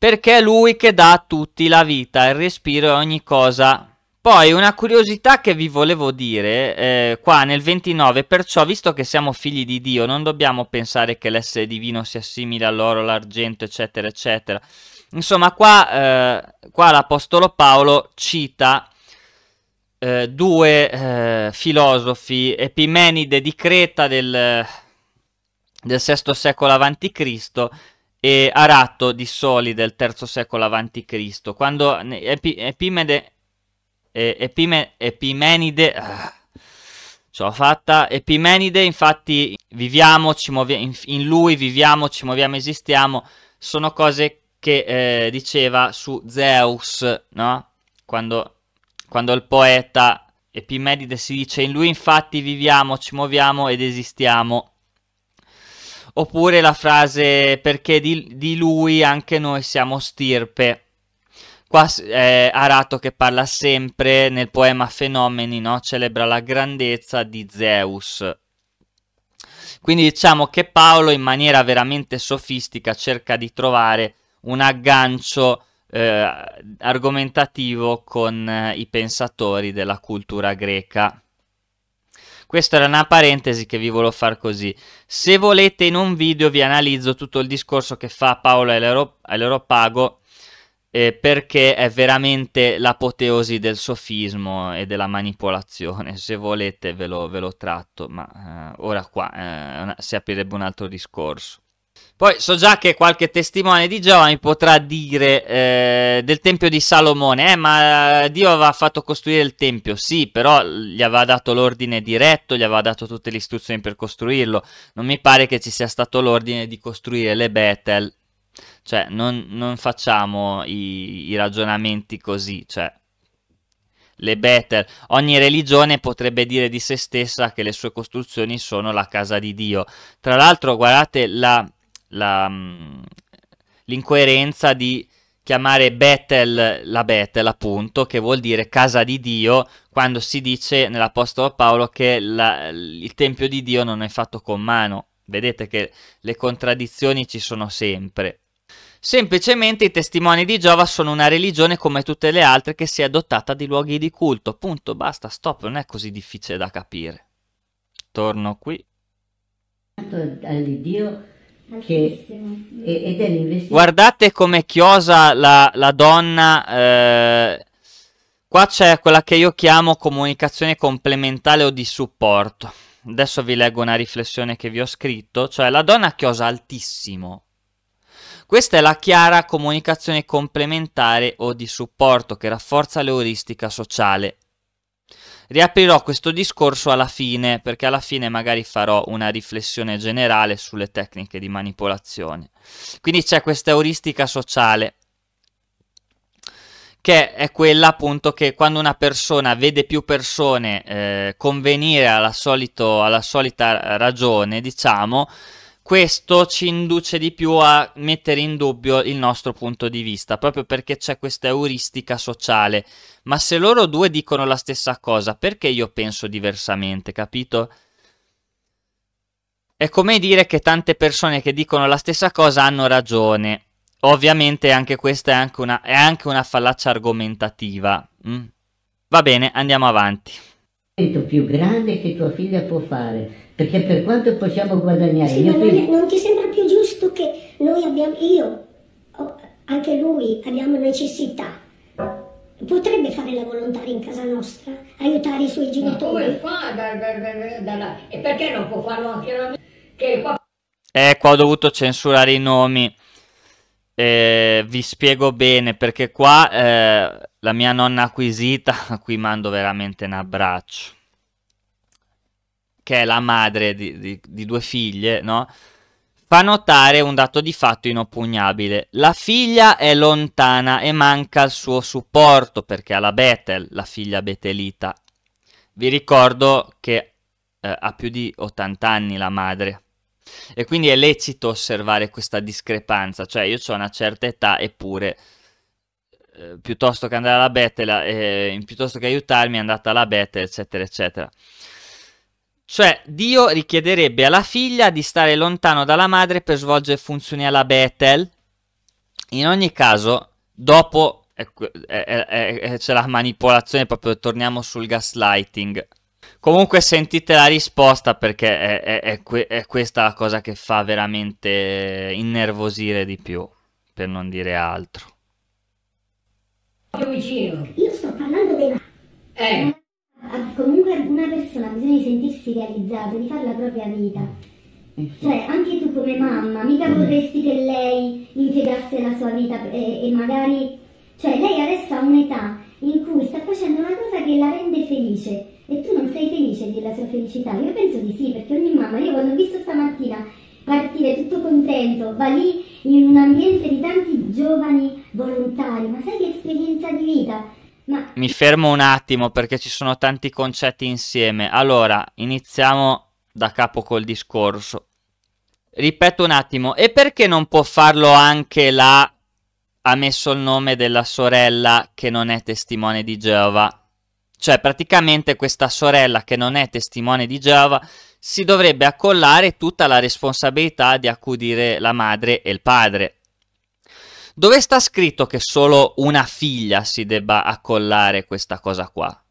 perché è lui che dà a tutti la vita, il respiro e ogni cosa. Poi una curiosità che vi volevo dire, eh, qua nel 29, perciò visto che siamo figli di Dio, non dobbiamo pensare che l'essere divino sia simile all'oro, all'argento, eccetera, eccetera. Insomma, qua, eh, qua l'Apostolo Paolo cita eh, due eh, filosofi, Epimenide di Creta del, del VI secolo a.C., e Aratto di Soli del III secolo a.C., quando Epi, Epimede, Epime, Epimenide... Ah, ce l'ho fatta. Epimenide, infatti, viviamo, ci muoviamo, in, lui viviamo, ci muoviamo, esistiamo, sono cose che eh, diceva su Zeus, no? Quando, quando il poeta Epimenide si dice in lui infatti viviamo, ci muoviamo ed esistiamo oppure la frase perché di, di lui anche noi siamo stirpe. Qua è eh, Arato che parla sempre nel poema Fenomeni, no? celebra la grandezza di Zeus. Quindi diciamo che Paolo in maniera veramente sofistica cerca di trovare un aggancio eh, argomentativo con eh, i pensatori della cultura greca. Questa era una parentesi che vi volevo far così. Se volete in un video vi analizzo tutto il discorso che fa Paolo all'Europago eh, perché è veramente l'apoteosi del sofismo e della manipolazione. Se volete ve lo, ve lo tratto, ma eh, ora qua eh, si aprirebbe un altro discorso. Poi so già che qualche testimone di Giovanni potrà dire eh, del Tempio di Salomone, eh, ma Dio aveva fatto costruire il Tempio, sì, però gli aveva dato l'ordine diretto, gli aveva dato tutte le istruzioni per costruirlo, non mi pare che ci sia stato l'ordine di costruire le Betel, cioè non, non facciamo i, i ragionamenti così, cioè le Betel. Ogni religione potrebbe dire di se stessa che le sue costruzioni sono la casa di Dio. Tra l'altro, guardate la la, mm, l'incoerenza di chiamare Bethel la Bethel, appunto, che vuol dire casa di Dio, quando si dice nell'Apostolo Paolo che la, il Tempio di Dio non è fatto con mano. Vedete che le contraddizioni ci sono sempre. Semplicemente i testimoni di Giova sono una religione come tutte le altre che si è adottata di luoghi di culto. Punto, basta, stop, non è così difficile da capire. Torno qui. All'Iddio che, ed è l'investimento. Guardate come chiosa la, la donna. Eh, qua c'è quella che io chiamo comunicazione complementare o di supporto. Adesso vi leggo una riflessione che vi ho scritto, cioè la donna chiosa altissimo. Questa è la chiara comunicazione complementare o di supporto che rafforza l'euristica sociale Riaprirò questo discorso alla fine, perché alla fine magari farò una riflessione generale sulle tecniche di manipolazione. Quindi c'è questa euristica sociale che è quella appunto che quando una persona vede più persone eh, convenire alla, solito, alla solita ragione, diciamo, questo ci induce di più a mettere in dubbio il nostro punto di vista, proprio perché c'è questa euristica sociale. Ma se loro due dicono la stessa cosa, perché io penso diversamente, capito? È come dire che tante persone che dicono la stessa cosa hanno ragione. Ovviamente anche questa è anche una, è anche una fallacia argomentativa. Mm. Va bene, andiamo avanti. Il più grande che tua figlia può fare perché per quanto possiamo guadagnare... Sì, ma non, non ti sembra più giusto che noi abbiamo, io, anche lui, abbiamo necessità potrebbe fare la volontaria in casa nostra, aiutare i suoi genitori. Ma come fa? Da, da, da, da, E perché non può farlo anche la che qua... Eh, qua ho dovuto censurare i nomi. Eh, vi spiego bene perché qua eh, la mia nonna acquisita, a cui mando veramente un abbraccio che è la madre di, di, di due figlie, no? fa notare un dato di fatto inoppugnabile. La figlia è lontana e manca il suo supporto perché ha la Betel, la figlia betelita. Vi ricordo che eh, ha più di 80 anni la madre. E quindi è lecito osservare questa discrepanza, cioè io ho una certa età eppure eh, piuttosto che andare alla Betel, eh, piuttosto che aiutarmi è andata alla Betel, eccetera, eccetera. Cioè, Dio richiederebbe alla figlia di stare lontano dalla madre per svolgere funzioni alla Bethel. In ogni caso, dopo c'è la manipolazione, proprio torniamo sul gaslighting. Comunque sentite la risposta perché è, è, è, è questa la cosa che fa veramente innervosire di più, per non dire altro. Più vicino. Io sto parlando della... Eh. Ah, comunque una persona ha bisogno di sentirsi realizzata, di fare la propria vita. Eh cioè, anche tu come mamma, mica mm. vorresti che lei impiegasse la sua vita e, eh, e magari... Cioè, lei adesso ha un'età in cui sta facendo una cosa che la rende felice e tu non sei felice della sua felicità. Io penso di sì, perché ogni mamma, io quando ho visto stamattina partire tutto contento, va lì in un ambiente di tanti giovani volontari, ma sai che esperienza di vita? Mi fermo un attimo perché ci sono tanti concetti insieme. Allora, iniziamo da capo col discorso. Ripeto un attimo, e perché non può farlo anche la ha messo il nome della sorella che non è testimone di Geova? Cioè, praticamente questa sorella che non è testimone di Geova si dovrebbe accollare tutta la responsabilità di accudire la madre e il padre. Dove sta scritto che solo una figlia si debba accollare questa cosa qua?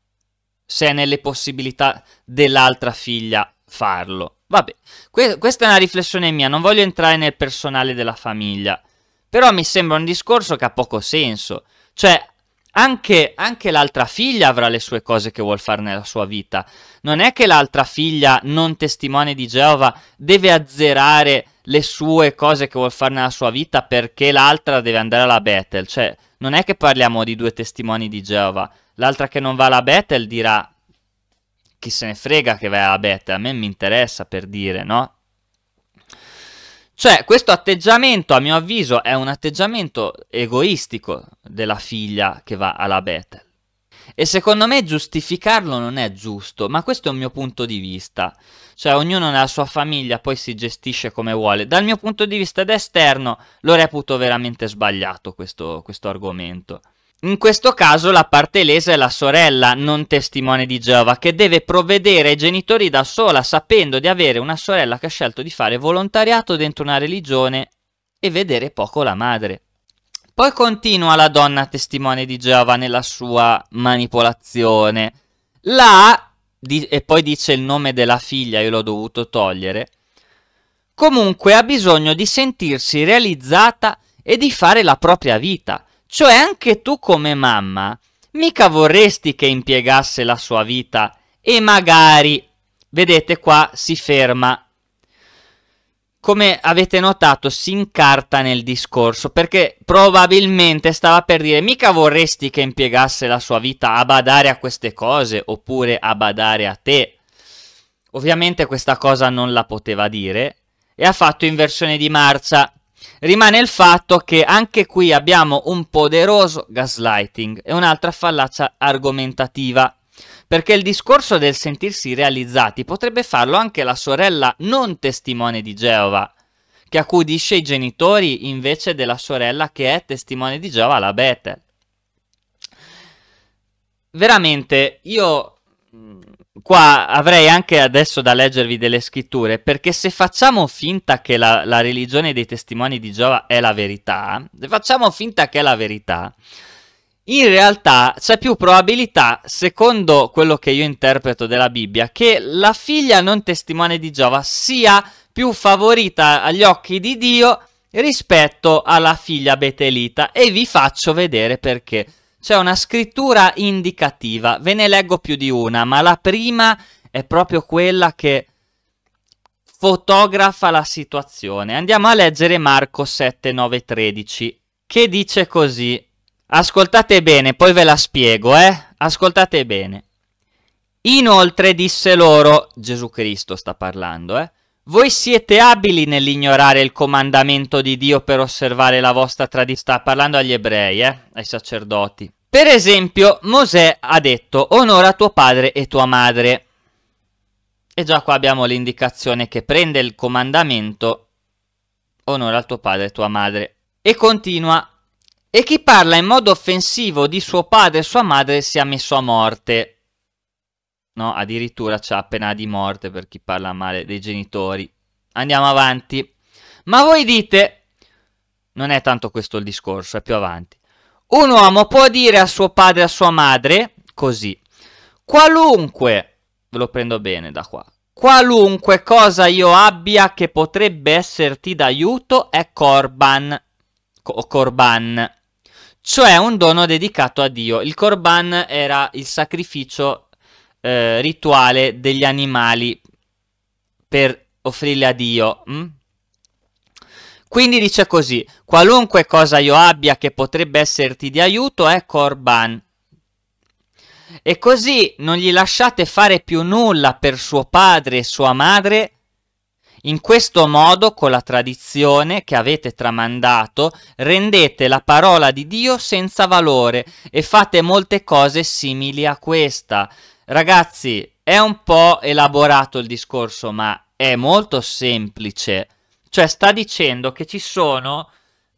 Se è nelle possibilità dell'altra figlia farlo. Vabbè, que questa è una riflessione mia, non voglio entrare nel personale della famiglia. Però mi sembra un discorso che ha poco senso. Cioè, anche, anche l'altra figlia avrà le sue cose che vuol fare nella sua vita. Non è che l'altra figlia, non testimone di Geova, deve azzerare le sue cose che vuol fare nella sua vita perché l'altra deve andare alla Bethel. Cioè, non è che parliamo di due testimoni di Geova. L'altra che non va alla Bethel dirà chi se ne frega che vai alla Bethel, a me mi interessa per dire, no? Cioè, questo atteggiamento, a mio avviso, è un atteggiamento egoistico della figlia che va alla Bethel. E secondo me giustificarlo non è giusto, ma questo è un mio punto di vista. Cioè ognuno nella sua famiglia poi si gestisce come vuole. Dal mio punto di vista da esterno lo reputo veramente sbagliato questo, questo argomento. In questo caso la parte lesa è la sorella, non testimone di Geova, che deve provvedere ai genitori da sola, sapendo di avere una sorella che ha scelto di fare volontariato dentro una religione e vedere poco la madre. Poi continua la donna testimone di Geova nella sua manipolazione. La, di, e poi dice il nome della figlia, io l'ho dovuto togliere, comunque ha bisogno di sentirsi realizzata e di fare la propria vita. Cioè anche tu come mamma, mica vorresti che impiegasse la sua vita e magari, vedete qua, si ferma come avete notato, si incarta nel discorso perché probabilmente stava per dire mica vorresti che impiegasse la sua vita a badare a queste cose oppure a badare a te. Ovviamente questa cosa non la poteva dire e ha fatto inversione di marcia. Rimane il fatto che anche qui abbiamo un poderoso gaslighting e un'altra fallacia argomentativa perché il discorso del sentirsi realizzati potrebbe farlo anche la sorella non testimone di Geova, che accudisce i genitori invece della sorella che è testimone di Geova la Betel. Veramente, io mm, qua avrei anche adesso da leggervi delle scritture, perché se facciamo finta che la, la religione dei testimoni di Geova è la verità, se facciamo finta che è la verità, in realtà c'è più probabilità, secondo quello che io interpreto della Bibbia, che la figlia non testimone di Giova sia più favorita agli occhi di Dio rispetto alla figlia betelita e vi faccio vedere perché. C'è una scrittura indicativa, ve ne leggo più di una, ma la prima è proprio quella che fotografa la situazione. Andiamo a leggere Marco 7, 9, 13, che dice così. Ascoltate bene, poi ve la spiego, eh? Ascoltate bene. Inoltre disse loro, Gesù Cristo sta parlando, eh? Voi siete abili nell'ignorare il comandamento di Dio per osservare la vostra tradizione. Sta parlando agli ebrei, eh? Ai sacerdoti. Per esempio, Mosè ha detto onora tuo padre e tua madre. E già qua abbiamo l'indicazione che prende il comandamento onora tuo padre e tua madre. E continua e chi parla in modo offensivo di suo padre e sua madre si è messo a morte. No, addirittura c'è pena di morte per chi parla male dei genitori. Andiamo avanti. Ma voi dite, non è tanto questo il discorso, è più avanti. Un uomo può dire a suo padre e a sua madre così, qualunque, ve lo prendo bene da qua, qualunque cosa io abbia che potrebbe esserti d'aiuto è Corban, Corban, cioè un dono dedicato a Dio. Il Corban era il sacrificio eh, rituale degli animali per offrirli a Dio. Mm? Quindi dice così, qualunque cosa io abbia che potrebbe esserti di aiuto è Corban. E così non gli lasciate fare più nulla per suo padre e sua madre, in questo modo, con la tradizione che avete tramandato, rendete la parola di Dio senza valore e fate molte cose simili a questa. Ragazzi, è un po' elaborato il discorso, ma è molto semplice. Cioè, sta dicendo che ci sono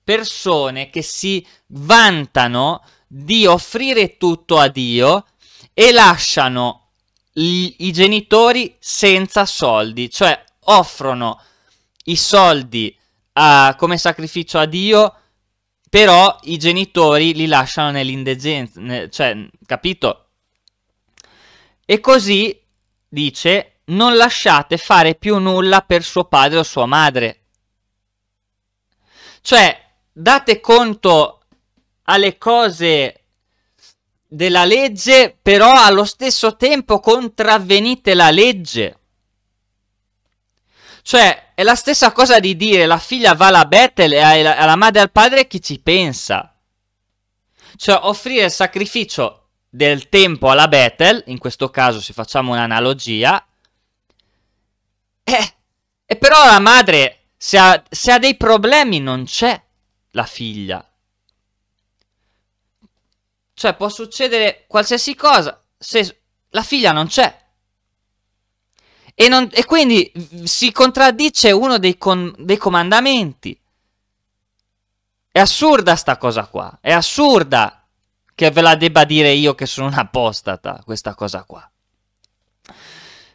persone che si vantano di offrire tutto a Dio e lasciano i genitori senza soldi, cioè offrono i soldi a, come sacrificio a Dio, però i genitori li lasciano nell'indegenza, ne, cioè, capito? E così, dice, non lasciate fare più nulla per suo padre o sua madre. Cioè, date conto alle cose della legge, però allo stesso tempo contravvenite la legge. Cioè, è la stessa cosa di dire la figlia va alla Bethel e alla madre e al padre chi ci pensa. Cioè, offrire il sacrificio del tempo alla Bethel, in questo caso se facciamo un'analogia, eh, e però la madre, se ha, se ha dei problemi, non c'è la figlia. Cioè, può succedere qualsiasi cosa se la figlia non c'è. E, non, e quindi si contraddice uno dei, con, dei comandamenti. È assurda sta cosa qua. È assurda che ve la debba dire io che sono un apostata, questa cosa qua.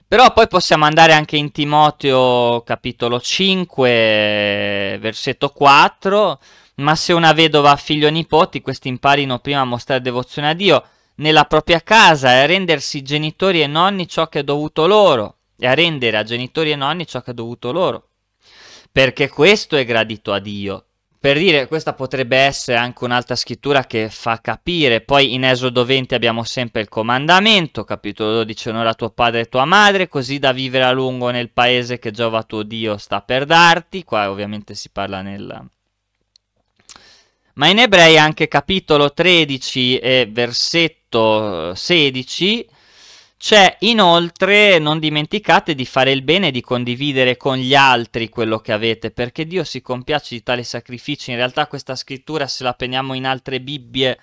Però poi possiamo andare anche in Timoteo capitolo 5, versetto 4. Ma se una vedova ha figli o nipoti, questi imparino prima a mostrare devozione a Dio nella propria casa e a rendersi genitori e nonni ciò che è dovuto loro e a rendere a genitori e nonni ciò che è dovuto loro. Perché questo è gradito a Dio. Per dire, questa potrebbe essere anche un'altra scrittura che fa capire. Poi in Esodo 20 abbiamo sempre il comandamento, capitolo 12, onora tuo padre e tua madre, così da vivere a lungo nel paese che Giova tuo Dio sta per darti. Qua ovviamente si parla nel... Ma in Ebrei anche capitolo 13 e versetto 16 eh, c'è inoltre, non dimenticate di fare il bene e di condividere con gli altri quello che avete, perché Dio si compiace di tale sacrificio. In realtà questa scrittura, se la peniamo in altre Bibbie,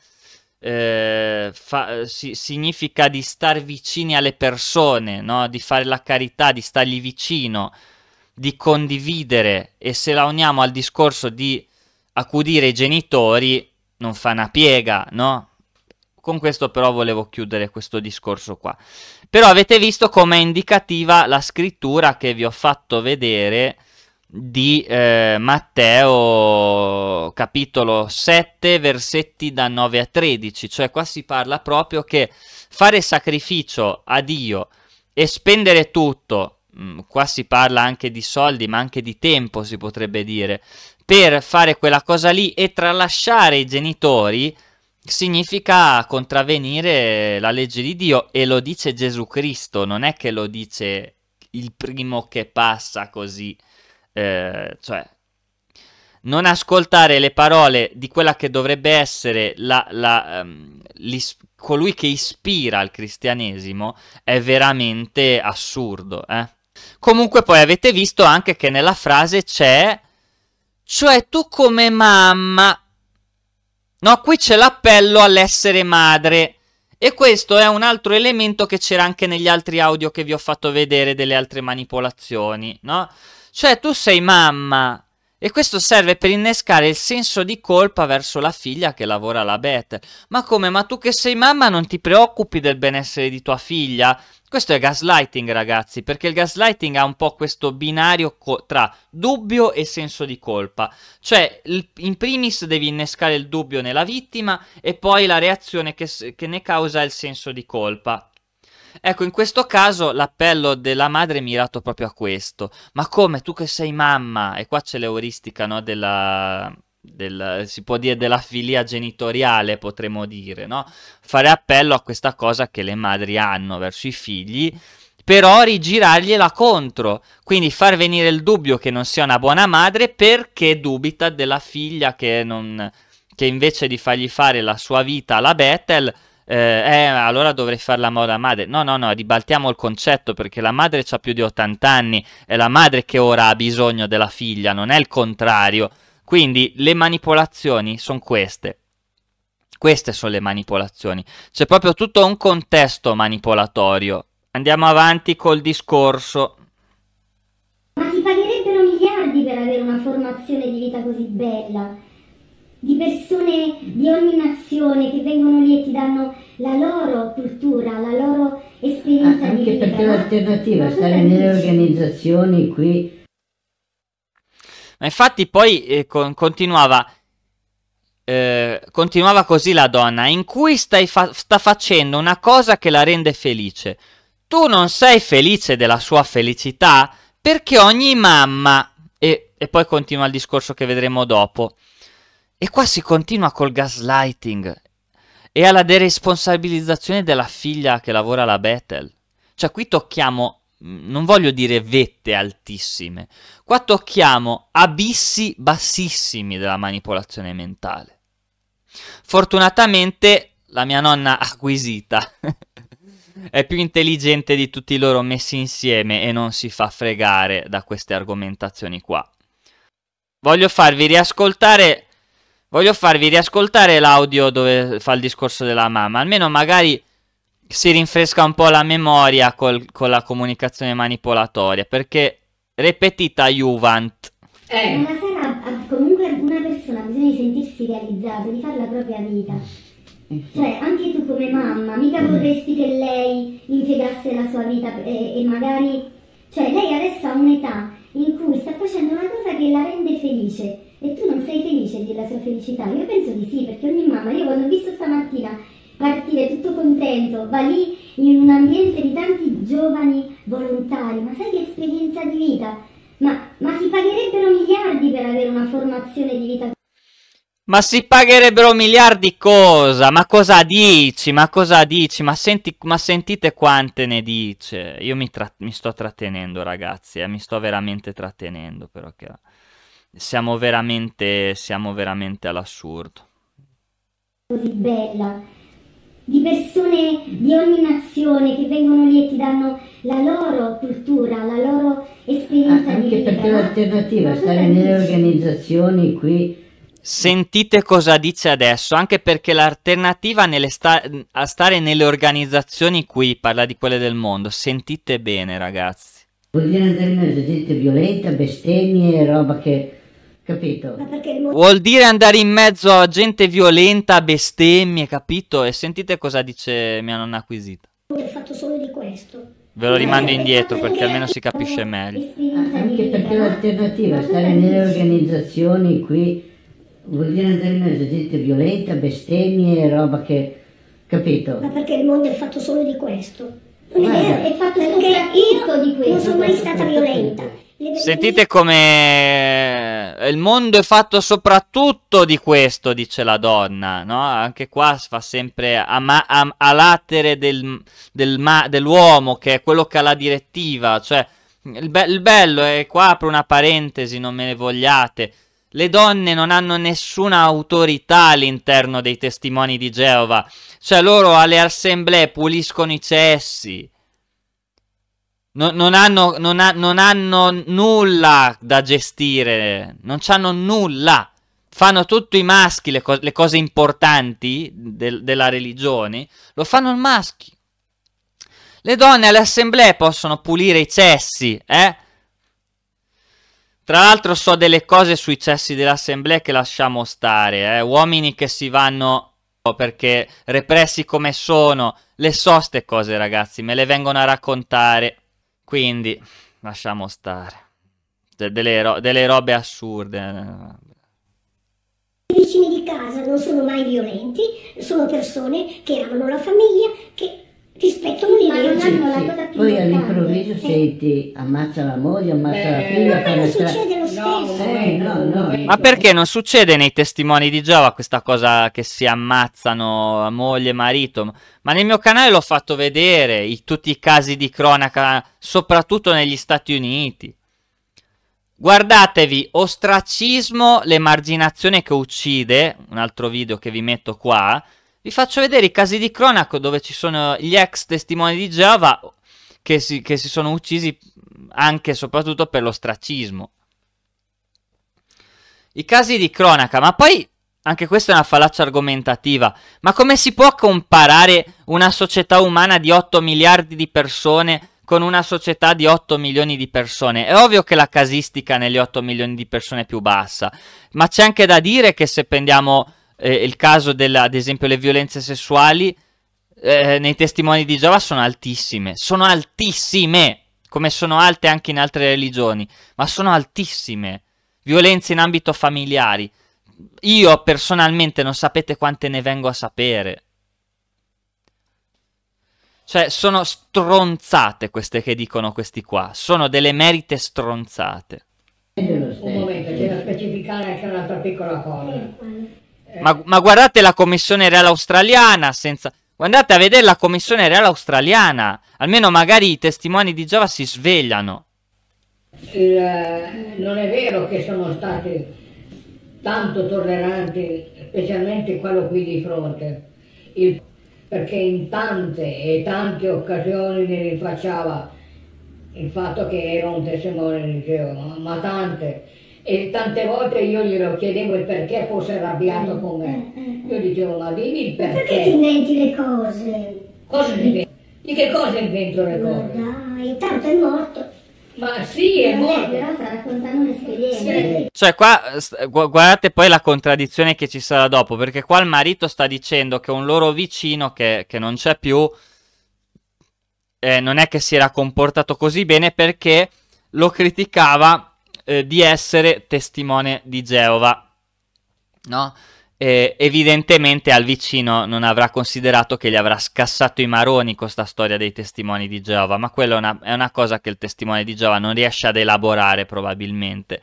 eh, fa, si, significa di star vicini alle persone, no? di fare la carità, di stargli vicino, di condividere. E se la uniamo al discorso di accudire i genitori, non fa una piega, no? con questo però volevo chiudere questo discorso qua. Però avete visto com'è indicativa la scrittura che vi ho fatto vedere di eh, Matteo capitolo 7 versetti da 9 a 13, cioè qua si parla proprio che fare sacrificio a Dio e spendere tutto, mh, mm, qua si parla anche di soldi ma anche di tempo si potrebbe dire, per fare quella cosa lì e tralasciare i genitori significa contravenire la legge di Dio e lo dice Gesù Cristo, non è che lo dice il primo che passa così, eh, cioè non ascoltare le parole di quella che dovrebbe essere la, la, um, colui che ispira il cristianesimo è veramente assurdo. Eh? Comunque poi avete visto anche che nella frase c'è, cioè tu come mamma No, qui c'è l'appello all'essere madre. E questo è un altro elemento che c'era anche negli altri audio che vi ho fatto vedere delle altre manipolazioni, no? Cioè tu sei mamma, e questo serve per innescare il senso di colpa verso la figlia che lavora alla Beth. Ma come? Ma tu che sei mamma non ti preoccupi del benessere di tua figlia? Questo è gaslighting, ragazzi, perché il gaslighting ha un po' questo binario tra dubbio e senso di colpa. Cioè, in primis devi innescare il dubbio nella vittima e poi la reazione che, che ne causa è il senso di colpa. Ecco, in questo caso l'appello della madre è mirato proprio a questo. Ma come tu che sei mamma? E qua c'è l'euristica no, della, del, si può dire della filia genitoriale, potremmo dire, no? Fare appello a questa cosa che le madri hanno verso i figli, però rigirargliela contro, quindi far venire il dubbio che non sia una buona madre perché dubita della figlia che, non, che invece di fargli fare la sua vita alla Bethel eh, eh, allora dovrei fare la moda madre. No, no, no, ribaltiamo il concetto perché la madre ha più di 80 anni, è la madre che ora ha bisogno della figlia, non è il contrario. Quindi le manipolazioni sono queste. Queste sono le manipolazioni. C'è proprio tutto un contesto manipolatorio. Andiamo avanti col discorso. Ma si pagherebbero miliardi per avere una formazione di vita così bella di persone di ogni nazione che vengono lì e ti danno la loro cultura, la loro esperienza ah, anche di vita. Perché l'alternativa è stare nelle dici? organizzazioni qui. Ma infatti poi eh, con, continuava, eh, continuava così la donna, in cui stai fa- sta facendo una cosa che la rende felice. Tu non sei felice della sua felicità perché ogni mamma, e, e poi continua il discorso che vedremo dopo, e qua si continua col gaslighting e alla deresponsabilizzazione della figlia che lavora alla Bethel. Cioè qui tocchiamo, mm, non voglio dire vette altissime, qua tocchiamo abissi bassissimi della manipolazione mentale. Fortunatamente la mia nonna acquisita è più intelligente di tutti loro messi insieme e non si fa fregare da queste argomentazioni qua. Voglio farvi riascoltare Voglio farvi riascoltare l'audio dove fa il discorso della mamma, almeno magari si rinfresca un po' la memoria col, con la comunicazione manipolatoria, perché ripetita Juvent. Eh. Una sera comunque una persona ha bisogno di sentirsi realizzata, di fare la propria vita. Cioè, anche tu come mamma, mica vorresti che lei impiegasse la sua vita e, eh, e magari... Cioè, lei adesso ha un'età in cui sta facendo una cosa che la rende felice e tu non sei felice della sua felicità? Io penso di sì, perché ogni mamma, io quando ho visto stamattina partire tutto contento, va lì in un ambiente di tanti giovani volontari, ma sai che esperienza di vita? Ma, ma si pagherebbero miliardi per avere una formazione di vita. Ma si pagherebbero miliardi cosa? Ma cosa dici? Ma cosa dici? Ma, senti, ma sentite quante ne dice? Io mi, mi sto trattenendo ragazzi, eh? mi sto veramente trattenendo però che siamo veramente, siamo veramente all'assurdo. Così bella, di persone di ogni nazione che vengono lì e ti danno la loro cultura, la loro esperienza ah, anche di vita. Perché l'alternativa stare nelle organizzazioni qui. Sentite cosa dice adesso, anche perché l'alternativa sta a stare nelle organizzazioni qui, parla di quelle del mondo, sentite bene ragazzi. Vuol dire andare in mezzo a gente violenta, bestemmie, roba che capito? Vuol dire andare in mezzo a gente violenta, bestemmie, capito? E sentite cosa dice mia nonna acquisita. È fatto solo di questo. Ve lo rimando indietro perché almeno si capisce meglio. Anche perché l'alternativa stare nelle organizzazioni qui vuol dire andare in mezzo a gente violenta, bestemmie, roba che... capito? Ma perché il mondo è fatto solo di questo. Beh, è fatto perché io di questo. non sono mai stata violenta. Sentite come il mondo è fatto soprattutto di questo, dice la donna, no? Anche qua si fa sempre a, a, a latere del, del dell'uomo, che è quello che ha la direttiva, cioè il, be il bello è, qua apro una parentesi, non me ne vogliate, le donne non hanno nessuna autorità all'interno dei testimoni di Geova, cioè loro alle assemblee puliscono i cessi, non, non, hanno, non, ha, non hanno nulla da gestire, non hanno nulla fanno tutto i maschi le, co- le cose importanti de- della religione, lo fanno i maschi. Le donne alle assemblee possono pulire i cessi, eh? Tra l'altro so delle cose sui cessi dell'assemblea che lasciamo stare, eh. uomini che si vanno perché repressi come sono, le so ste cose ragazzi, me le vengono a raccontare, quindi lasciamo stare. De delle, ro delle robe assurde. I vicini di casa non sono mai violenti, sono persone che amano la famiglia, che ti spezzano di legge. Sì, sì. Poi all'improvviso eh. senti ammazza la moglie, ammazza Beh, la figlia. Ma non succede lo stesso. No, eh, eh, no, no, ma perché non succede nei testimoni di Giova questa cosa che si ammazzano moglie e marito? Ma nel mio canale l'ho fatto vedere i, tutti i casi di cronaca, soprattutto negli Stati Uniti. Guardatevi, ostracismo, l'emarginazione che uccide, un altro video che vi metto qua, vi faccio vedere i casi di cronaco dove ci sono gli ex testimoni di Geova che si, che si sono uccisi anche e soprattutto per lo stracismo. I casi di cronaca, ma poi anche questa è una fallacia argomentativa, ma come si può comparare una società umana di 8 miliardi di persone con una società di 8 milioni di persone? È ovvio che la casistica nelle 8 milioni di persone è più bassa, ma c'è anche da dire che se prendiamo eh, il caso della, ad esempio le violenze sessuali eh, nei testimoni di Giova sono altissime, sono altissime, come sono alte anche in altre religioni, ma sono altissime. Violenze in ambito familiari, Io personalmente non sapete quante ne vengo a sapere. Cioè, sono stronzate queste che dicono questi qua. Sono delle merite stronzate. Un momento, c'è da specificare anche un'altra piccola cosa. Eh. Ma, ma, guardate la commissione reale australiana, senza... Andate a vedere la commissione reale australiana, almeno magari i testimoni di Giova si svegliano. Il, eh, non è vero che sono stati tanto tolleranti, specialmente quello qui di fronte, Il, perché in tante e tante occasioni mi rinfacciava il fatto che ero un testimone, di Giova, ma tante, e tante volte io glielo chiedevo il perché fosse arrabbiato con me. Mm, mm, mm. Io dicevo, ma dimmi il perché. Perché ti inventi le cose? Cosa ti inventi? Di che cosa invento le cose? Ma dai, tanto è morto. Ma sì, è morto. Però Cioè, qua guardate poi la contraddizione che ci sarà dopo, perché qua il marito sta dicendo che un loro vicino che, che non c'è più eh, non è che si era comportato così bene perché lo criticava eh, di essere testimone di Geova, no? Eh, evidentemente al vicino non avrà considerato che gli avrà scassato i maroni con questa storia dei testimoni di Geova, ma quella è una, è una, cosa che il testimone di Geova non riesce ad elaborare probabilmente.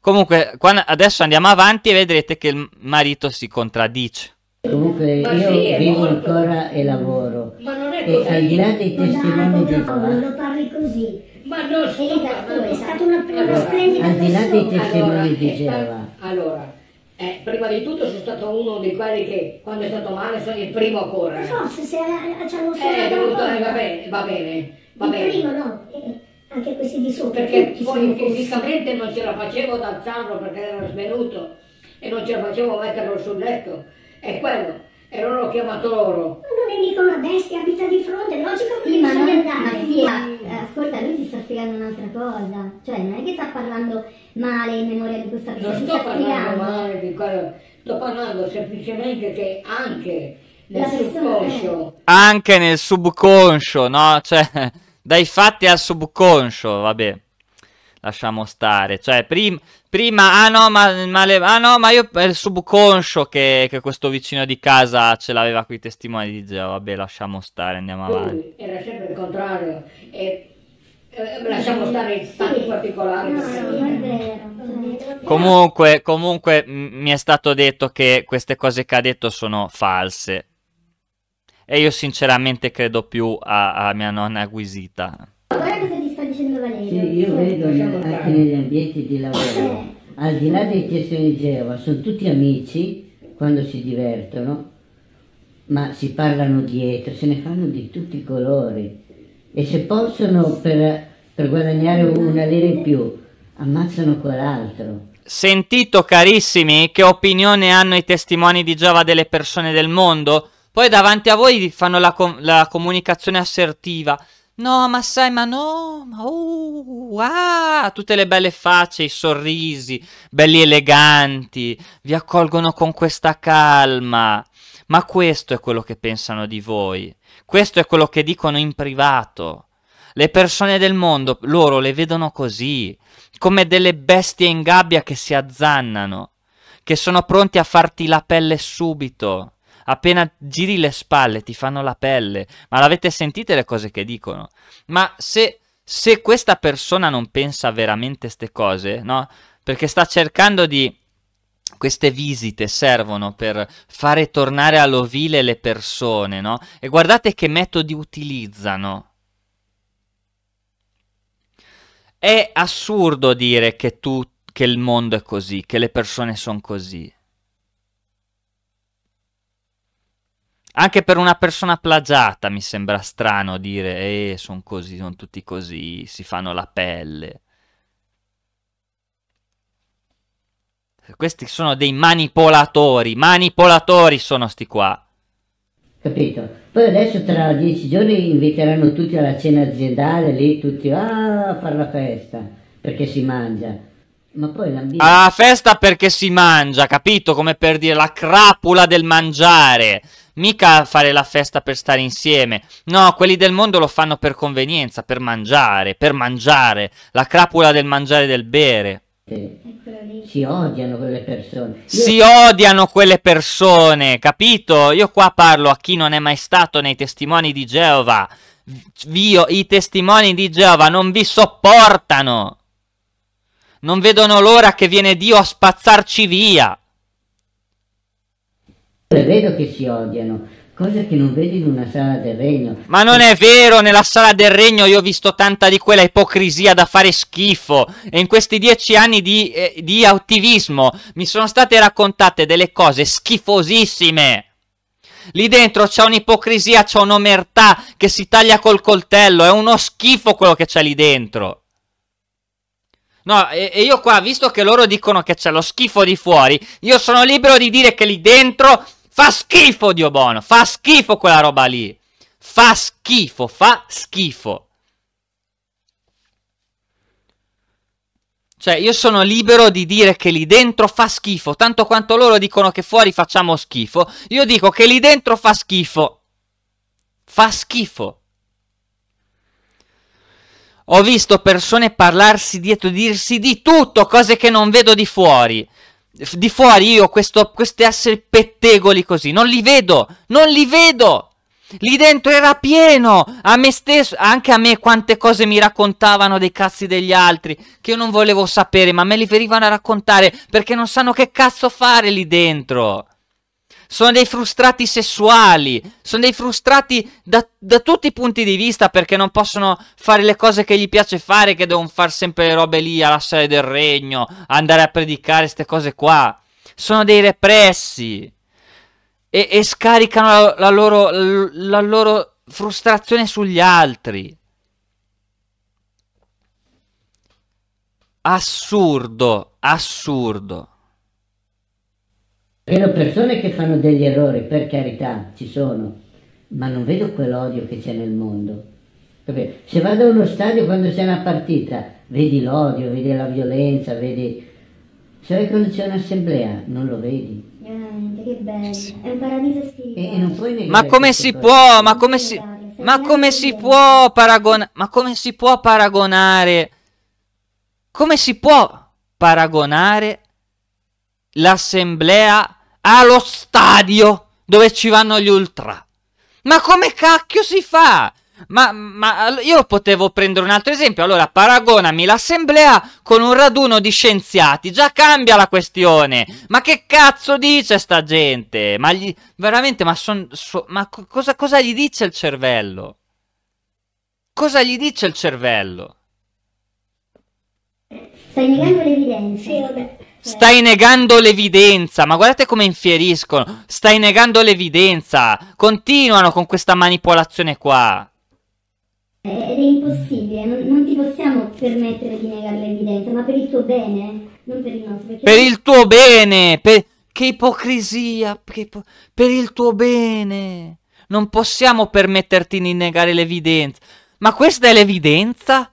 Comunque, quando, adesso andiamo avanti e vedrete che il marito si contraddice. Comunque Ma io sì, vivo molto. ancora e lavoro. Ma non è così. E al di là dei testimoni di Quando parli così. Ma non sono esatto, è stata una, una allora, splendida Al di là dei testimoni allora, di eh, Geova. Eh, allora, eh, prima di tutto sono stato uno di quelli che quando è stato male sono il primo a correre. Forse se ci hanno fatto. Eh, va bene, va bene. Va il bene. primo no. Eh, anche questi di sopra. Perché poi fisicamente non ce la facevo ad alzarlo perché era svenuto e non ce la facevo a metterlo sul letto è quello, e loro lo chiamato loro. Ma non mi dicono una bestia, abita di fronte, è logico che sì, ma non, andare. Ma sì, ma, eh, ascolta, lui ti sta spiegando un'altra cosa. Cioè, non è che sta parlando male in memoria di questa persona. Non sto parlando male di quello, sto parlando semplicemente che anche nel subconscio... È... Eh. Anche nel subconscio, no? Cioè, dai fatti al subconscio, vabbè lasciamo stare. Cioè, prima, Prima, ah no, ma, ma le, ah no, ma io è il subconscio che, che, questo vicino di casa ce l'aveva qui testimoni di Geo. Vabbè, lasciamo stare, andiamo avanti. Era sempre il contrario. E... Eh, lasciamo stare i stati particolari. No, comunque, comunque mi è stato detto che queste cose che ha detto sono false. E io sinceramente credo più a, a mia nonna acquisita credo anche negli ambienti di lavoro, al di là dei questioni di Geova, sono tutti amici quando si divertono, ma si parlano dietro, se ne fanno di tutti i colori e se possono per, per guadagnare una lira in più ammazzano quell'altro. Sentito carissimi che opinione hanno i testimoni di Geova delle persone del mondo? Poi davanti a voi fanno la, com la comunicazione assertiva, No, ma sai, ma no, ma uh, ah, tutte le belle facce, i sorrisi, belli eleganti, vi accolgono con questa calma. Ma questo è quello che pensano di voi, questo è quello che dicono in privato. Le persone del mondo, loro le vedono così, come delle bestie in gabbia che si azzannano, che sono pronti a farti la pelle subito appena giri le spalle ti fanno la pelle, ma l'avete sentite le cose che dicono? Ma se, se questa persona non pensa veramente queste cose, no? Perché sta cercando di queste visite servono per fare tornare all'ovile le persone, no? E guardate che metodi utilizzano. È assurdo dire che, tu, che il mondo è così, che le persone sono così. Anche per una persona plagiata mi sembra strano dire, eh, sono così, sono tutti così, si fanno la pelle. Questi sono dei manipolatori, manipolatori sono sti qua. Capito? Poi adesso tra dieci giorni inviteranno tutti alla cena aziendale, lì tutti ah, a fare la festa, perché si mangia. Ma poi l'ambiente... Alla festa perché si mangia, capito? Come per dire la crapula del mangiare mica fare la festa per stare insieme. No, quelli del mondo lo fanno per convenienza, per mangiare, per mangiare, la crapula del mangiare e del bere. Si odiano quelle persone. Si odiano quelle persone, capito? Io qua parlo a chi non è mai stato nei testimoni di Geova. Io, i testimoni di Geova non vi sopportano. Non vedono l'ora che viene Dio a spazzarci via è vero che si odiano, cosa che non vedi in una sala del regno. Ma non è vero, nella sala del regno io ho visto tanta di quella ipocrisia da fare schifo e in questi dieci anni di, eh, di attivismo mi sono state raccontate delle cose schifosissime. Lì dentro c'è un'ipocrisia, c'è un'omertà che si taglia col coltello, è uno schifo quello che c'è lì dentro. No, e, e, io qua, visto che loro dicono che c'è lo schifo di fuori, io sono libero di dire che lì dentro Fa schifo, Dio buono. Fa schifo quella roba lì. Fa schifo, fa schifo. Cioè, io sono libero di dire che lì dentro fa schifo, tanto quanto loro dicono che fuori facciamo schifo. Io dico che lì dentro fa schifo. Fa schifo. Ho visto persone parlarsi dietro, dirsi di tutto, cose che non vedo di fuori di fuori io questo, questi esseri pettegoli così, non li vedo, non li vedo. Lì dentro era pieno, a me stesso, anche a me quante cose mi raccontavano dei cazzi degli altri, che io non volevo sapere, ma me li venivano a raccontare perché non sanno che cazzo fare lì dentro sono dei frustrati sessuali, sono dei frustrati da, da, tutti i punti di vista perché non possono fare le cose che gli piace fare, che devono fare sempre le robe lì alla sede del regno, andare a predicare queste cose qua. Sono dei repressi e, e scaricano la, la, loro, la, la loro frustrazione sugli altri. Assurdo, assurdo. Vedo persone che fanno degli errori, per carità, ci sono, ma non vedo quell'odio che c'è nel mondo. Se vado a uno stadio quando c'è una partita, vedi l'odio, vedi la violenza, vedi... Se vai quando c'è un'assemblea, non lo vedi. Ah, che bello, è un paradiso spirituale. ma come si cosa. può, ma come si... Ma come si può paragonare? Ma come si può paragonare? Come si può paragonare l'assemblea allo stadio dove ci vanno gli ultra. Ma come cacchio si fa? Ma, ma, io potevo prendere un altro esempio. Allora, paragonami l'assemblea con un raduno di scienziati. Già cambia la questione. Ma che cazzo dice sta gente? Ma gli, veramente, ma, son, so, ma co cosa, cosa gli dice il cervello? Cosa gli dice il cervello? Stai negando le evidenze. Sì, vabbè. Stai negando l'evidenza, ma guardate come infieriscono. Stai negando l'evidenza. Continuano con questa manipolazione qua. Ed è impossibile, non, non, ti possiamo permettere di negare l'evidenza, ma per il tuo bene, non per il nostro. Perché... Per il tuo bene, per... che ipocrisia, che... per il tuo bene. Non possiamo permetterti di negare l'evidenza. Ma questa è l'evidenza?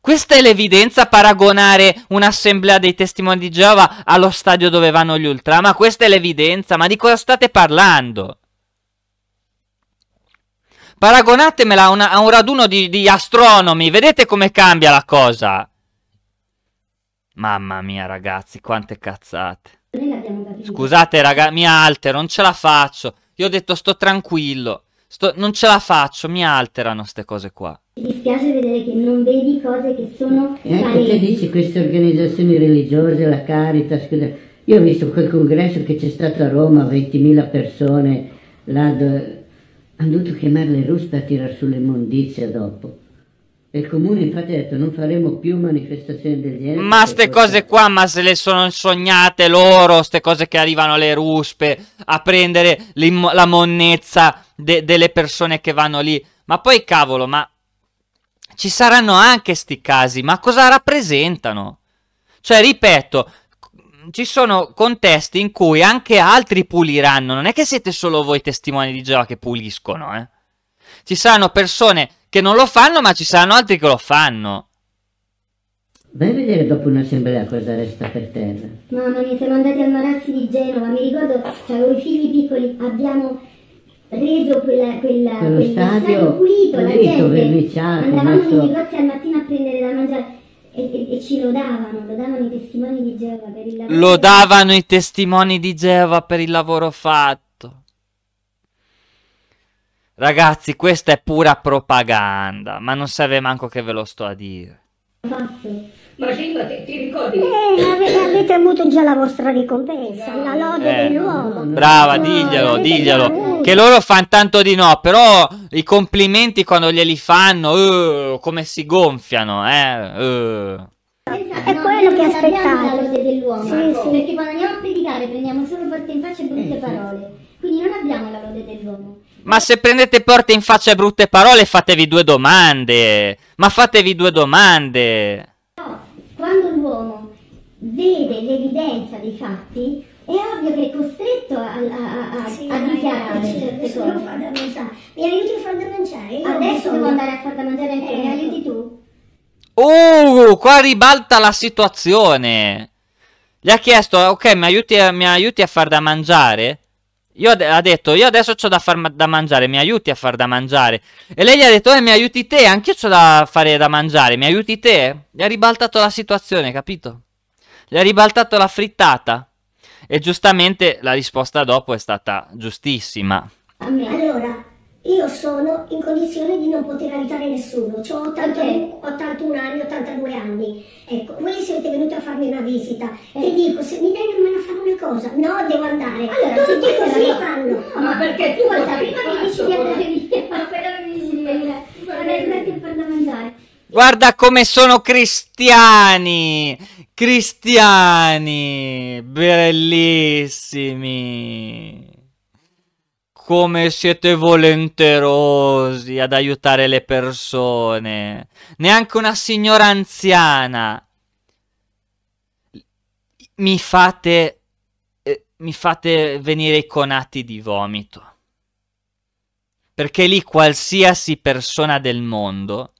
Questa è l'evidenza paragonare un'assemblea dei testimoni di Geova allo stadio dove vanno gli ultra, ma questa è l'evidenza, ma di cosa state parlando? Paragonatemela a, una, a un raduno di, di astronomi, vedete come cambia la cosa. Mamma mia ragazzi, quante cazzate. Scusate ragazzi, mi altero, non ce la faccio. Io ho detto sto tranquillo. Sto, non ce la faccio, mi alterano queste cose qua. Mi dispiace vedere che non vedi cose che sono E anche parenti. dici queste organizzazioni religiose, la Caritas, io ho visto quel congresso che c'è stato a Roma, 20.000 persone, là dove... hanno dovuto chiamare le russe a tirare sulle immondizie dopo. Il comune infatti ha detto non faremo più manifestazioni del genere. Ma ste cose qua, ma se le sono sognate loro, ste cose che arrivano alle ruspe a prendere la monnezza de delle persone che vanno lì. Ma poi cavolo, ma ci saranno anche sti casi, ma cosa rappresentano? Cioè, ripeto, ci sono contesti in cui anche altri puliranno, non è che siete solo voi testimoni di Geova che puliscono, eh. Ci saranno persone che non lo fanno, ma ci saranno altri che lo fanno. Vai a vedere dopo un'assemblea cosa resta per terra. Mamma mia, siamo andati al Marassi di Genova, mi ricordo, c'avevo i figli piccoli, abbiamo reso quella, quella, quello quel stadio pulito, pulito la gente. Andavamo messo... nei negozi al mattino a prendere da mangiare. E, e, e, ci lodavano, lodavano i testimoni di Geova per il lavoro. Lodavano i testimoni di Geova per il lavoro fatto. Ragazzi, questa è pura propaganda, ma non serve manco che ve lo sto a dire. Ma cinque, ti, ti ricordi? Eh, avete, avuto già la vostra ricompensa, la lode eh, dell'uomo. Brava, no, diglielo, diglielo. Che loro fanno tanto di no, però i complimenti quando glieli fanno, uh, come si gonfiano, eh. Uh. È no, quello che aspettavo. dell'uomo. Sì, ecco, sì. Perché quando andiamo a predicare prendiamo solo forte in faccia e brutte eh, parole. Quindi non abbiamo la lode dell'uomo. Ma se prendete porte in faccia brutte parole, fatevi due domande. Ma fatevi due domande. Quando l'uomo vede l'evidenza dei fatti, è ovvio che è costretto a, a, a, sì, a dichiarare certe certo, cose. far da Mi aiuti a far da mangiare? Io Adesso devo andare a far da mangiare anche eh, mi aiuti tu? Oh, qua ribalta la situazione. Gli ha chiesto, ok, mi aiuti, mi aiuti a far da mangiare? Io ad- ha detto, io adesso ho da far ma- da mangiare, mi aiuti a far da mangiare. E lei gli ha detto, eh, mi aiuti te, anch'io ho da fare da mangiare, mi aiuti te. Gli ha ribaltato la situazione, capito? Gli ha ribaltato la frittata. E giustamente la risposta dopo è stata giustissima. Allora, io sono in condizione di non poter aiutare nessuno, cioè, ho, 80, okay. 81 anni, 82 anni. Ecco, voi siete venuti a farmi una visita eh. e dico, se mi dai una mano a fare una cosa, no, devo andare. Allora, tutti così fanno. No, ma perché tu volta prima mi dici di andare via, ma però mi dici di venire, non è neanche per da mangiare. Guarda come sono cristiani! Cristiani! Bellissimi! come siete volenterosi ad aiutare le persone. Neanche una signora anziana. Mi fate, eh, mi fate venire i conati di vomito. Perché lì qualsiasi persona del mondo,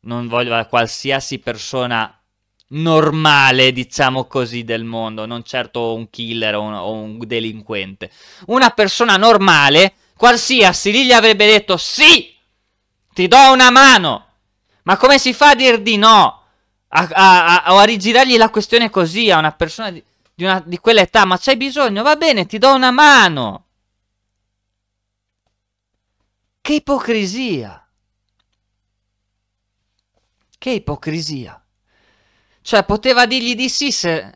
non voglio qualsiasi persona normale, diciamo così, del mondo, non certo un killer o un, o un delinquente. Una persona normale, qualsiasi lì gli avrebbe detto sì, ti do una mano. Ma come si fa a dir di no? A, a, a, a rigirargli la questione così a una persona di, di, una, di quell'età? Ma c'è bisogno? Va bene, ti do una mano. Che ipocrisia. Che ipocrisia. Cioè, poteva dirgli di sì se...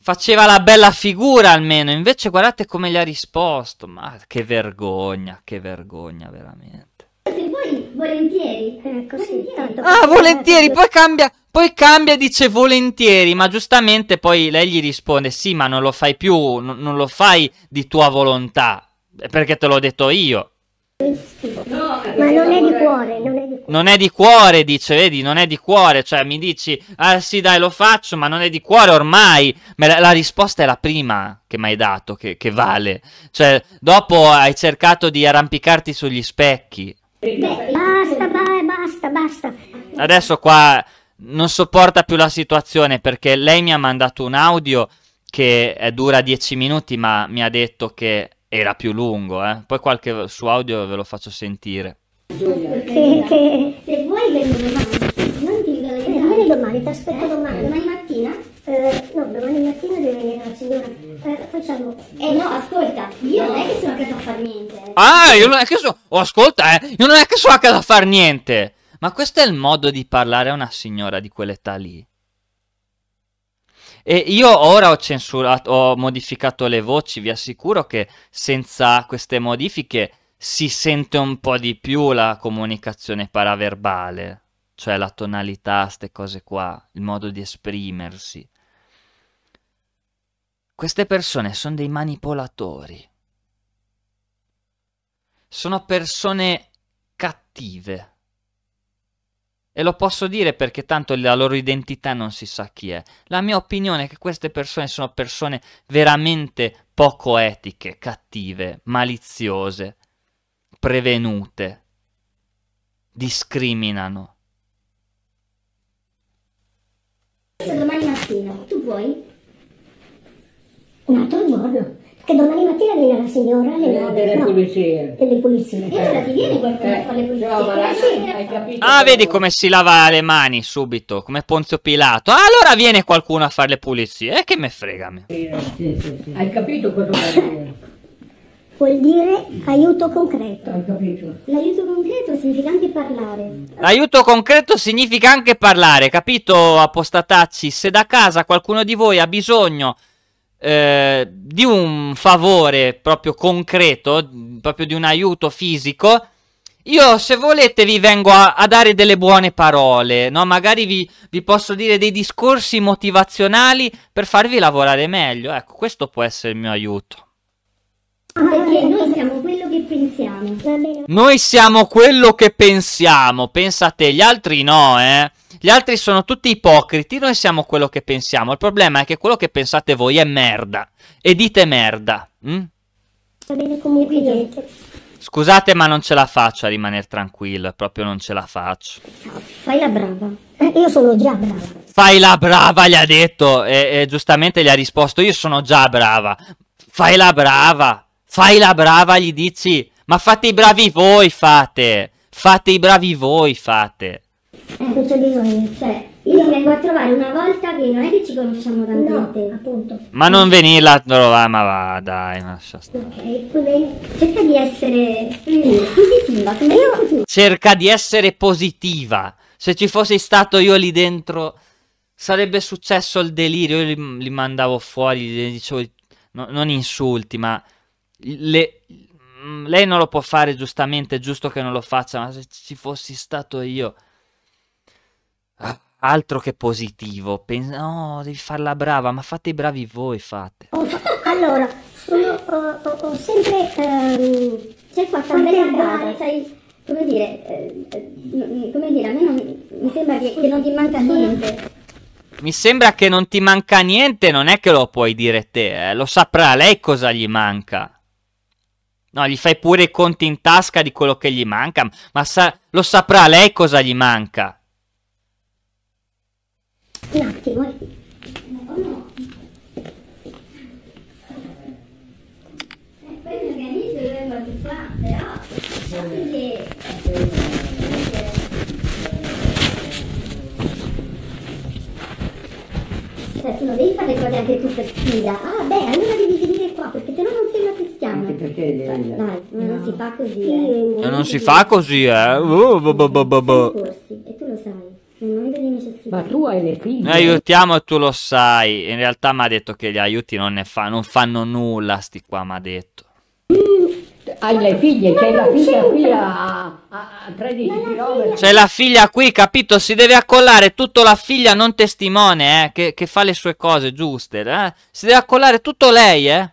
Faceva la bella figura almeno, invece guardate come gli ha risposto. Ma che vergogna, che vergogna veramente. Poi, volentieri. Eh, così, volentieri. Ah, volentieri, poi cambia, poi cambia e dice volentieri, ma giustamente poi lei gli risponde sì, ma non lo fai più, non lo fai di tua volontà, perché te l'ho detto io. No. Ma non è di cuore, non è di cuore. Non è di cuore, dice, vedi, non è di cuore. Cioè, mi dici, ah sì, dai, lo faccio, ma non è di cuore ormai. Ma la, la risposta è la prima che mi hai dato, che, che vale. Cioè, dopo hai cercato di arrampicarti sugli specchi. Beh, basta, basta, basta. Adesso qua non sopporta più la situazione perché lei mi ha mandato un audio che dura dieci minuti, ma mi ha detto che era più lungo. Eh? Poi qualche suo audio ve lo faccio sentire. Perché Se vuoi vengo domani, non ti dico Eh, vieni domani, ti aspetto eh? domani. Domani mattina? Eh, no, domani mattina deve venire la signora. Eh, facciamo. Eh no, ascolta, io non è che sono a casa a fare niente. Ah, io non è che sono. Oh, ascolta, eh, io non è che sono a casa a fare niente. Ma questo è il modo di parlare a una signora di quell'età lì. E io ora ho censurato, ho modificato le voci, vi assicuro che senza queste modifiche si sente un po' di più la comunicazione paraverbale, cioè la tonalità, queste cose qua, il modo di esprimersi. Queste persone sono dei manipolatori. Sono persone cattive. E lo posso dire perché tanto la loro identità non si sa chi è. La mia opinione è che queste persone sono persone veramente poco etiche, cattive, maliziose, prevenute, discriminano. Se Domani mattina, tu vuoi Un altro giorno? Che domani mattina viene la signora alle no, delle, no, pulizie. delle pulizie. E allora ti viene qualcuno eh, a fare le pulizie? No, la, sì. ah, vedi come si lava le mani subito, come Ponzio Pilato. Ah, allora viene qualcuno a fare le pulizie. E eh, che me frega me. Sì, sì, hai capito quello che vuol dire aiuto concreto. L'aiuto concreto significa anche parlare. L'aiuto concreto significa anche parlare, capito apostatacci? Se da casa qualcuno di voi ha bisogno eh, di un favore proprio concreto, proprio di un aiuto fisico, io se volete vi vengo a, a dare delle buone parole, no? magari vi, vi posso dire dei discorsi motivazionali per farvi lavorare meglio. Ecco, questo può essere il mio aiuto. Perché noi siamo quello che pensiamo. Noi siamo quello che pensiamo. Pensate, gli altri no, eh. Gli altri sono tutti ipocriti, noi siamo quello che pensiamo. Il problema è che quello che pensate voi è merda. E dite merda. Mm? Va bene comunque niente. Scusate, ma non ce la faccio a rimanere tranquillo. proprio non ce la faccio. Fai la brava. Eh, io sono già brava. Fai la brava, gli ha detto, e, e giustamente gli ha risposto, io sono già brava. Fai la brava. Fai la brava, gli dici, ma fate i bravi voi, fate. Fate i bravi voi, fate. Non ecco, c'è bisogno, cioè, io ti vengo a trovare una volta che non è che ci conosciamo da niente, no, appunto. Ma non venirla a trovare, ma va, dai, lascia stare. Ok, quindi cerca di essere positiva, come io... Cerca di essere positiva. Se ci fossi stato io lì dentro, sarebbe successo il delirio, io li, li mandavo fuori, gli dicevo, no, non insulti, ma le, lei non lo può fare giustamente, è giusto che non lo faccia, ma se ci fossi stato io... altro che positivo, pensa, no, devi farla brava, ma fate i bravi voi, fate. Oh, allora, sono ho, ho, ho sempre... Um, c'è qualcosa da brava, sai come dire, eh, eh come dire, a me non, mi sembra che, che non ti manca niente. Mi sembra che non ti manca niente, non è che lo puoi dire te, eh. lo saprà lei cosa gli manca. No, gli fai pure i conti in tasca di quello che gli manca, ma sa lo saprà lei cosa gli manca. Un attimo. Poi mi organizzo e vengo di qua, però... cioè non devi fare le cose anche tu per sfida. Ah beh, allora devi venire qua, perché sennò non sei una cristiana. Anche perché cioè, dai, no. non si fa così. Eh. eh non si fa così, eh. Uh, boh, boh, boh, boh. E tu lo sai. Ma tu hai le figlie. Noi aiutiamo e tu lo sai. In realtà mi ha detto che gli aiuti non, fa, non fanno nulla, sti qua mi ha detto. Mm. Hai le figlie, c'è la figlia qui a, a 13 km. C'è la figlia qui, capito? Si deve accollare tutto la figlia non testimone, eh, che, che fa le sue cose giuste, eh? Si deve accollare tutto lei, eh? eh,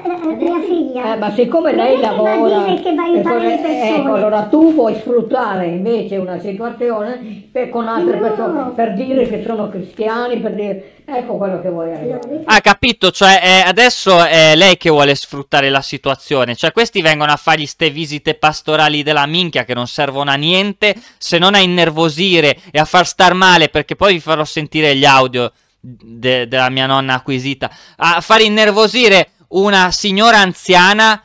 eh, eh eh, ma siccome non lei lavora, che va che va perché, ecco, allora tu vuoi sfruttare invece una situazione per, con altre no. persone, per dire che sono cristiani, per dire, ecco quello che vuoi arrivare. Ah, capito, cioè eh, adesso è lei che vuole sfruttare la situazione, cioè questi vengono a fare queste visite pastorali della minchia che non servono a niente, se non a innervosire e a far star male, perché poi vi farò sentire gli audio de della mia nonna acquisita, a far innervosire una signora anziana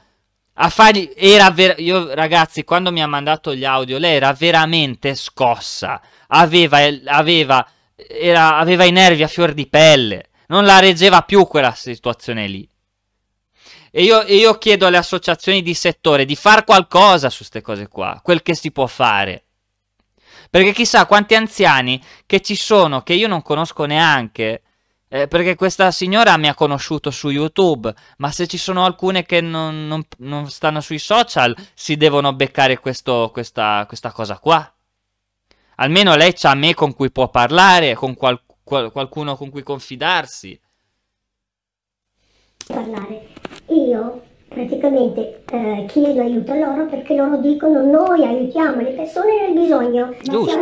a fargli era ver- io ragazzi quando mi ha mandato gli audio lei era veramente scossa aveva, aveva, era, aveva i nervi a fior di pelle non la reggeva più quella situazione lì e io, e io chiedo alle associazioni di settore di far qualcosa su queste cose qua quel che si può fare perché chissà quanti anziani che ci sono che io non conosco neanche eh, perché questa signora mi ha conosciuto su YouTube, ma se ci sono alcune che non, non, non stanno sui social, si devono beccare questo, questa, questa, cosa qua. Almeno lei c'ha me con cui può parlare, con qual, qual, qualcuno con cui confidarsi. Parlare. Io praticamente eh, chiedo aiuto a loro perché loro dicono noi aiutiamo le persone nel bisogno. Giusto,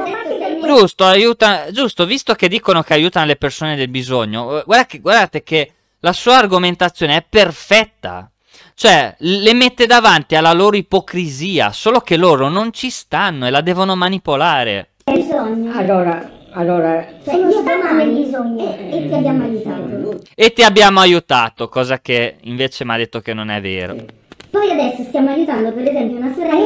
giusto, aiuta, giusto, visto che dicono che aiutano le persone nel bisogno, eh, guarda che, guardate che la sua argomentazione è perfetta. Cioè, le mette davanti alla loro ipocrisia, solo che loro non ci stanno e la devono manipolare. Allora, allora, cioè, io domani bisogno e, e ti abbiamo aiutato. E ti abbiamo aiutato, cosa che invece mi ha detto che non è vero. Poi adesso stiamo aiutando per esempio una sorella.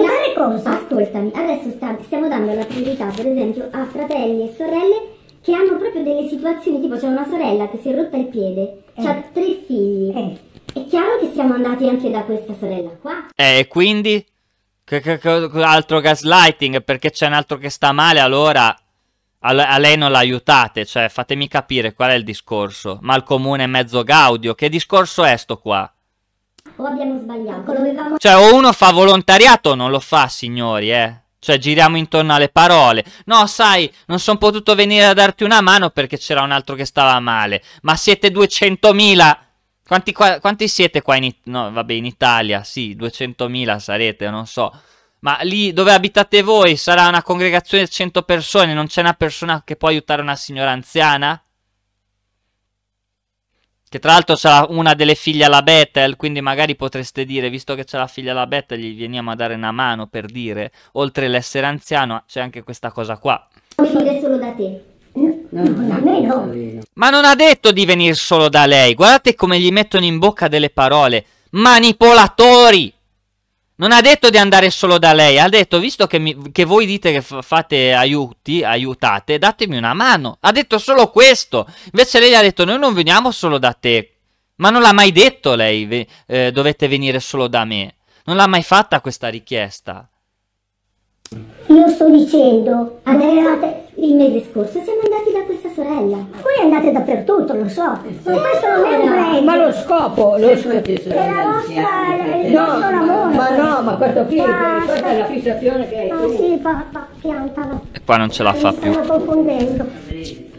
Ascoltami, adesso sta, stiamo dando la priorità per esempio a fratelli e sorelle che hanno proprio delle situazioni, tipo c'è una sorella che si è rotta il piede, eh. ha tre figli. Eh. È chiaro che siamo andati anche da questa sorella qua. Eh, e quindi? c- altro gaslighting, perché c'è un altro che sta male, allora a, lei non l'aiutate, cioè fatemi capire qual è il discorso. Ma il comune è mezzo gaudio, che discorso è sto qua? O abbiamo sbagliato, dovevamo... Cioè o uno fa volontariato o non lo fa, signori, eh. Cioè giriamo intorno alle parole. No, sai, non sono potuto venire a darti una mano perché c'era un altro che stava male. Ma siete 200.000... Quanti, qua, quanti siete qua in, no, vabbè, in Italia? Sì, 200.000 sarete, non so ma lì dove abitate voi sarà una congregazione di 100 persone, non c'è una persona che può aiutare una signora anziana? Che tra l'altro sarà una delle figlie alla Bethel, quindi magari potreste dire, visto che c'è la figlia alla Bethel, gli veniamo a dare una mano per dire, oltre l'essere anziano, c'è anche questa cosa qua. Non Venire solo da te. No, no, no. Ma non ha detto di venire solo da lei, guardate come gli mettono in bocca delle parole. Manipolatori! Non ha detto di andare solo da lei, ha detto visto che, mi, che voi dite che f- fate aiuti, aiutate, datemi una mano. Ha detto solo questo. Invece lei ha detto noi non veniamo solo da te. Ma non l'ha mai detto lei, eh, dovete venire solo da me. Non l'ha mai fatta questa richiesta. Io sto dicendo, andavate ah, eh. il mese scorso, siamo andati da questa sorella. Voi andate dappertutto, lo so. Ma eh, questo non è un premio. Ma lo scopo, lo scopo. È la vostra, il no, vostro lavoro. Ma no, ma questo qui, questa è la fissazione che hai ah, Ma sì, papà, piantalo. E qua non ce la fa più. Mi stanno confondendo.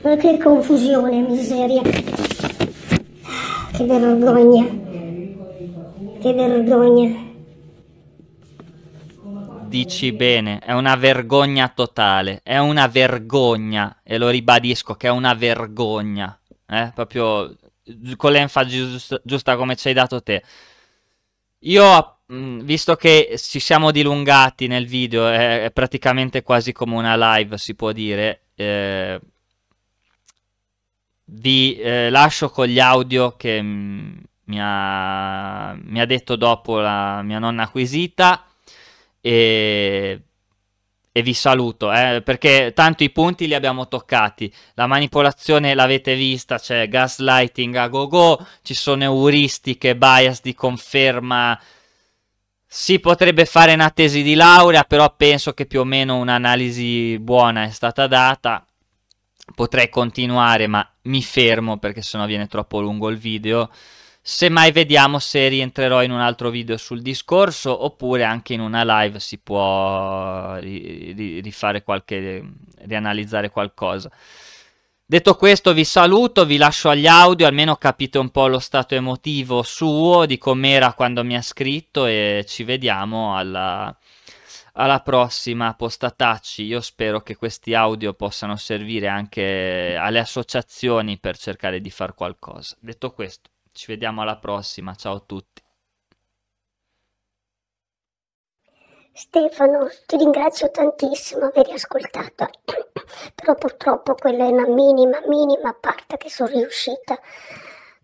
Ma che confusione, miseria. Che vergogna. Che vergogna. Dici bene, è una vergogna totale, è una vergogna, e lo ribadisco che è una vergogna, eh? proprio con l'enfasi giusta, giusta come ci hai dato te. Io, mm, visto che ci siamo dilungati nel video, è, è praticamente quasi come una live, si può dire, eh, vi eh, lascio con gli audio che mh, mm, mi, ha, mi ha detto dopo la mia nonna acquisita. E, e vi saluto, eh, perché tanto i punti li abbiamo toccati. La manipolazione l'avete vista, c'è gaslighting a go go, ci sono euristiche, bias di conferma. Si potrebbe fare una tesi di laurea, però penso che più o meno un'analisi buona è stata data. Potrei continuare, ma mi fermo perché sennò viene troppo lungo il video. Semmai vediamo se rientrerò in un altro video sul discorso oppure anche in una live si può rifare qualche, rianalizzare qualcosa. Detto questo vi saluto, vi lascio agli audio, almeno capite un po' lo stato emotivo suo, di com'era quando mi ha scritto e ci vediamo alla, alla prossima postatacci. Io spero che questi audio possano servire anche alle associazioni per cercare di fare qualcosa. Detto questo. Ci vediamo alla prossima, ciao a tutti. Stefano, ti ringrazio tantissimo per aver ascoltato, però purtroppo quella è una minima, minima parte che sono riuscita,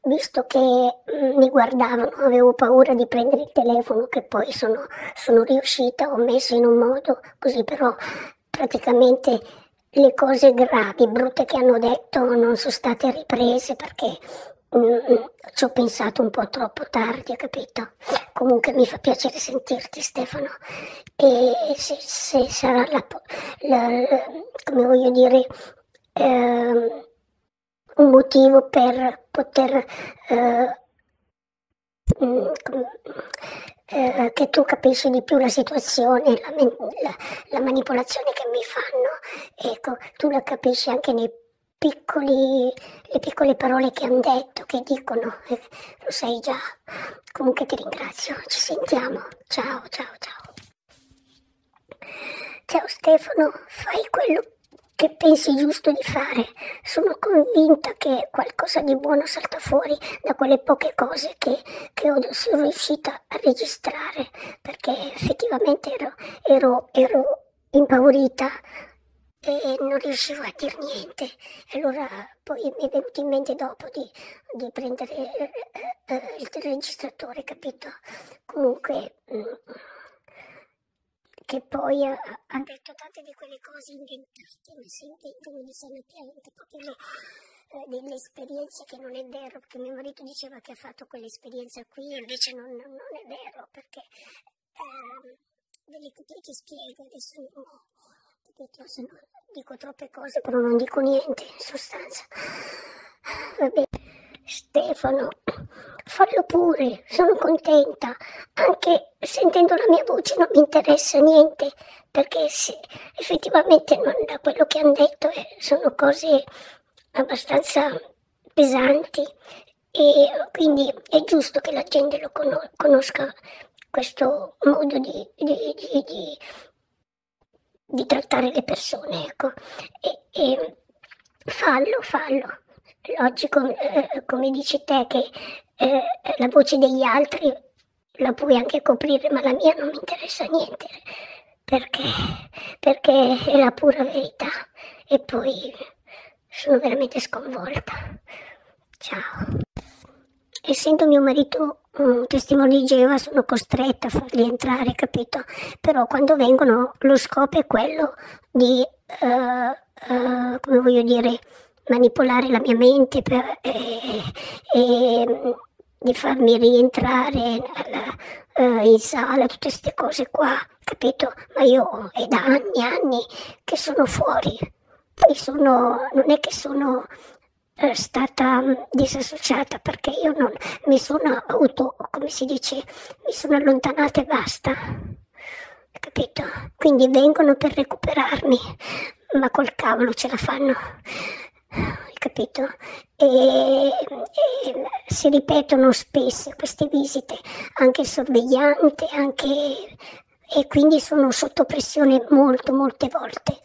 visto che mm, mi guardavano, avevo paura di prendere il telefono che poi sono, sono riuscita, ho messo in un modo così, però praticamente le cose gravi, brutte che hanno detto non sono state riprese perché Mm, mm, ci ho pensato un po' troppo tardi, ho capito? Comunque mi fa piacere sentirti Stefano e se, se sarà la, la, la, come voglio dire, eh, un motivo per poter... Eh, mm, eh, che tu capisci di più la situazione, la, la manipolazione che mi fanno, ecco, tu la capisci anche nei piccoli, le piccole parole che hanno detto, che dicono, eh, lo sai già. Comunque ti ringrazio, ci sentiamo. Ciao, ciao, ciao. Ciao Stefano, fai quello che pensi giusto di fare. Sono convinta che qualcosa di buono salta fuori da quelle poche cose che, che sono riuscita a registrare, perché effettivamente ero, ero, ero impaurita e non riuscivo a dire niente. Allora poi mi è venuto in mente dopo di, di prendere eh, eh, eh il registratore, capito? Comunque, mm, che poi eh, ha, detto tante di quelle cose inventate, ma se inventano mi sono piante, proprio le delle esperienze che non è vero, perché mio marito diceva che ha fatto quell'esperienza qui, invece non, non è vero, perché ehm, ve li ti spiego, adesso no, perché se no dico troppe cose però non dico niente in sostanza. Vabbè. Stefano, fallo pure, sono contenta, anche sentendo la mia voce non mi interessa niente, perché se effettivamente non, da quello che hanno detto eh, sono cose abbastanza pesanti e quindi è giusto che la gente lo conosca questo modo di, di, di, di di trattare le persone, ecco. E, e fallo, fallo. Oggi, com, eh, come dici te, che eh, la voce degli altri la puoi anche coprire, ma la mia non mi interessa niente, perché, perché è la pura verità. E poi sono veramente sconvolta. Ciao essendo mio marito un mm, testimone di Geova sono costretta a farli entrare, capito? Però quando vengono lo scopo è quello di, uh, uh, come voglio dire, manipolare la mia mente e eh, eh, di farmi rientrare alla, uh, eh, in sala, tutte queste cose qua, capito? Ma io è da anni e anni che sono fuori. sono, non è che sono stata mm, disassociata perché io non mi sono auto, come si dice, mi sono allontanata e basta. Capito? Quindi vengono per recuperarmi, ma col cavolo ce la fanno. capito? E, e, si ripetono spesso queste visite, anche il sorvegliante, anche, e quindi sono sotto pressione molto, molte volte,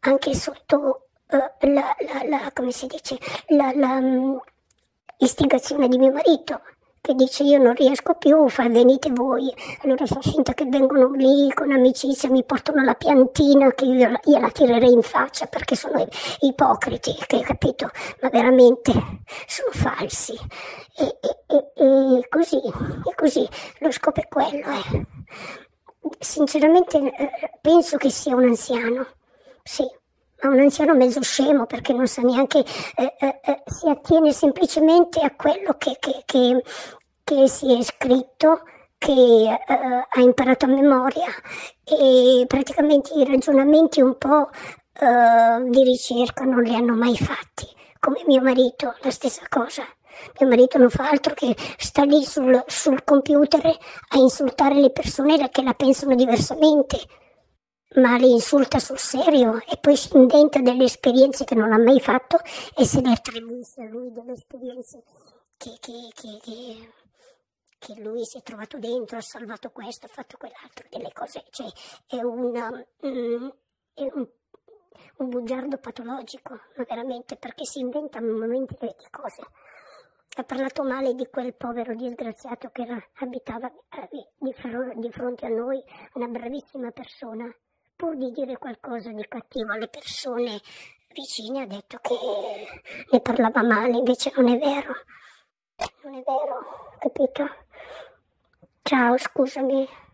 anche sotto uh, la, la, la, come si dice, la, la um, di mio marito che dice io non riesco più, fa venite voi. Allora fa finta che vengono lì con amicizia, mi portano la piantina che io, io la tirerei in faccia perché sono ipocriti, che, capito? Ma veramente sono falsi. E, e, e, e così, così, lo scopo è quello. Eh. Sinceramente eh, penso che sia un anziano, sì a un anziano mezzo scemo perché non sa neanche, eh, eh, eh, si attiene semplicemente a quello che, che, che, che si è scritto, che eh, eh ha imparato a memoria e praticamente i ragionamenti un po' eh, di ricerca non li hanno mai fatti, come mio marito, la stessa cosa. Mio marito non fa altro che sta lì sul, sul computer a insultare le persone che la pensano diversamente ma li insulta sul serio e poi si inventa delle esperienze che non ha mai fatto e se ne attribuisce a lui delle esperienze che, che, che, che, lui si è trovato dentro, ha salvato questo, ha fatto quell'altro, delle cose, cioè è, una, mm, è un, un, bugiardo patologico, ma veramente perché si inventa momenti delle cose. Ha parlato male di quel povero disgraziato che era, abitava eh, di, di fronte a noi, una bravissima persona, pur di dire qualcosa di cattivo alle persone vicine, ha detto che ne parlava male, invece non è vero. Non è vero, capito? Ciao, scusami.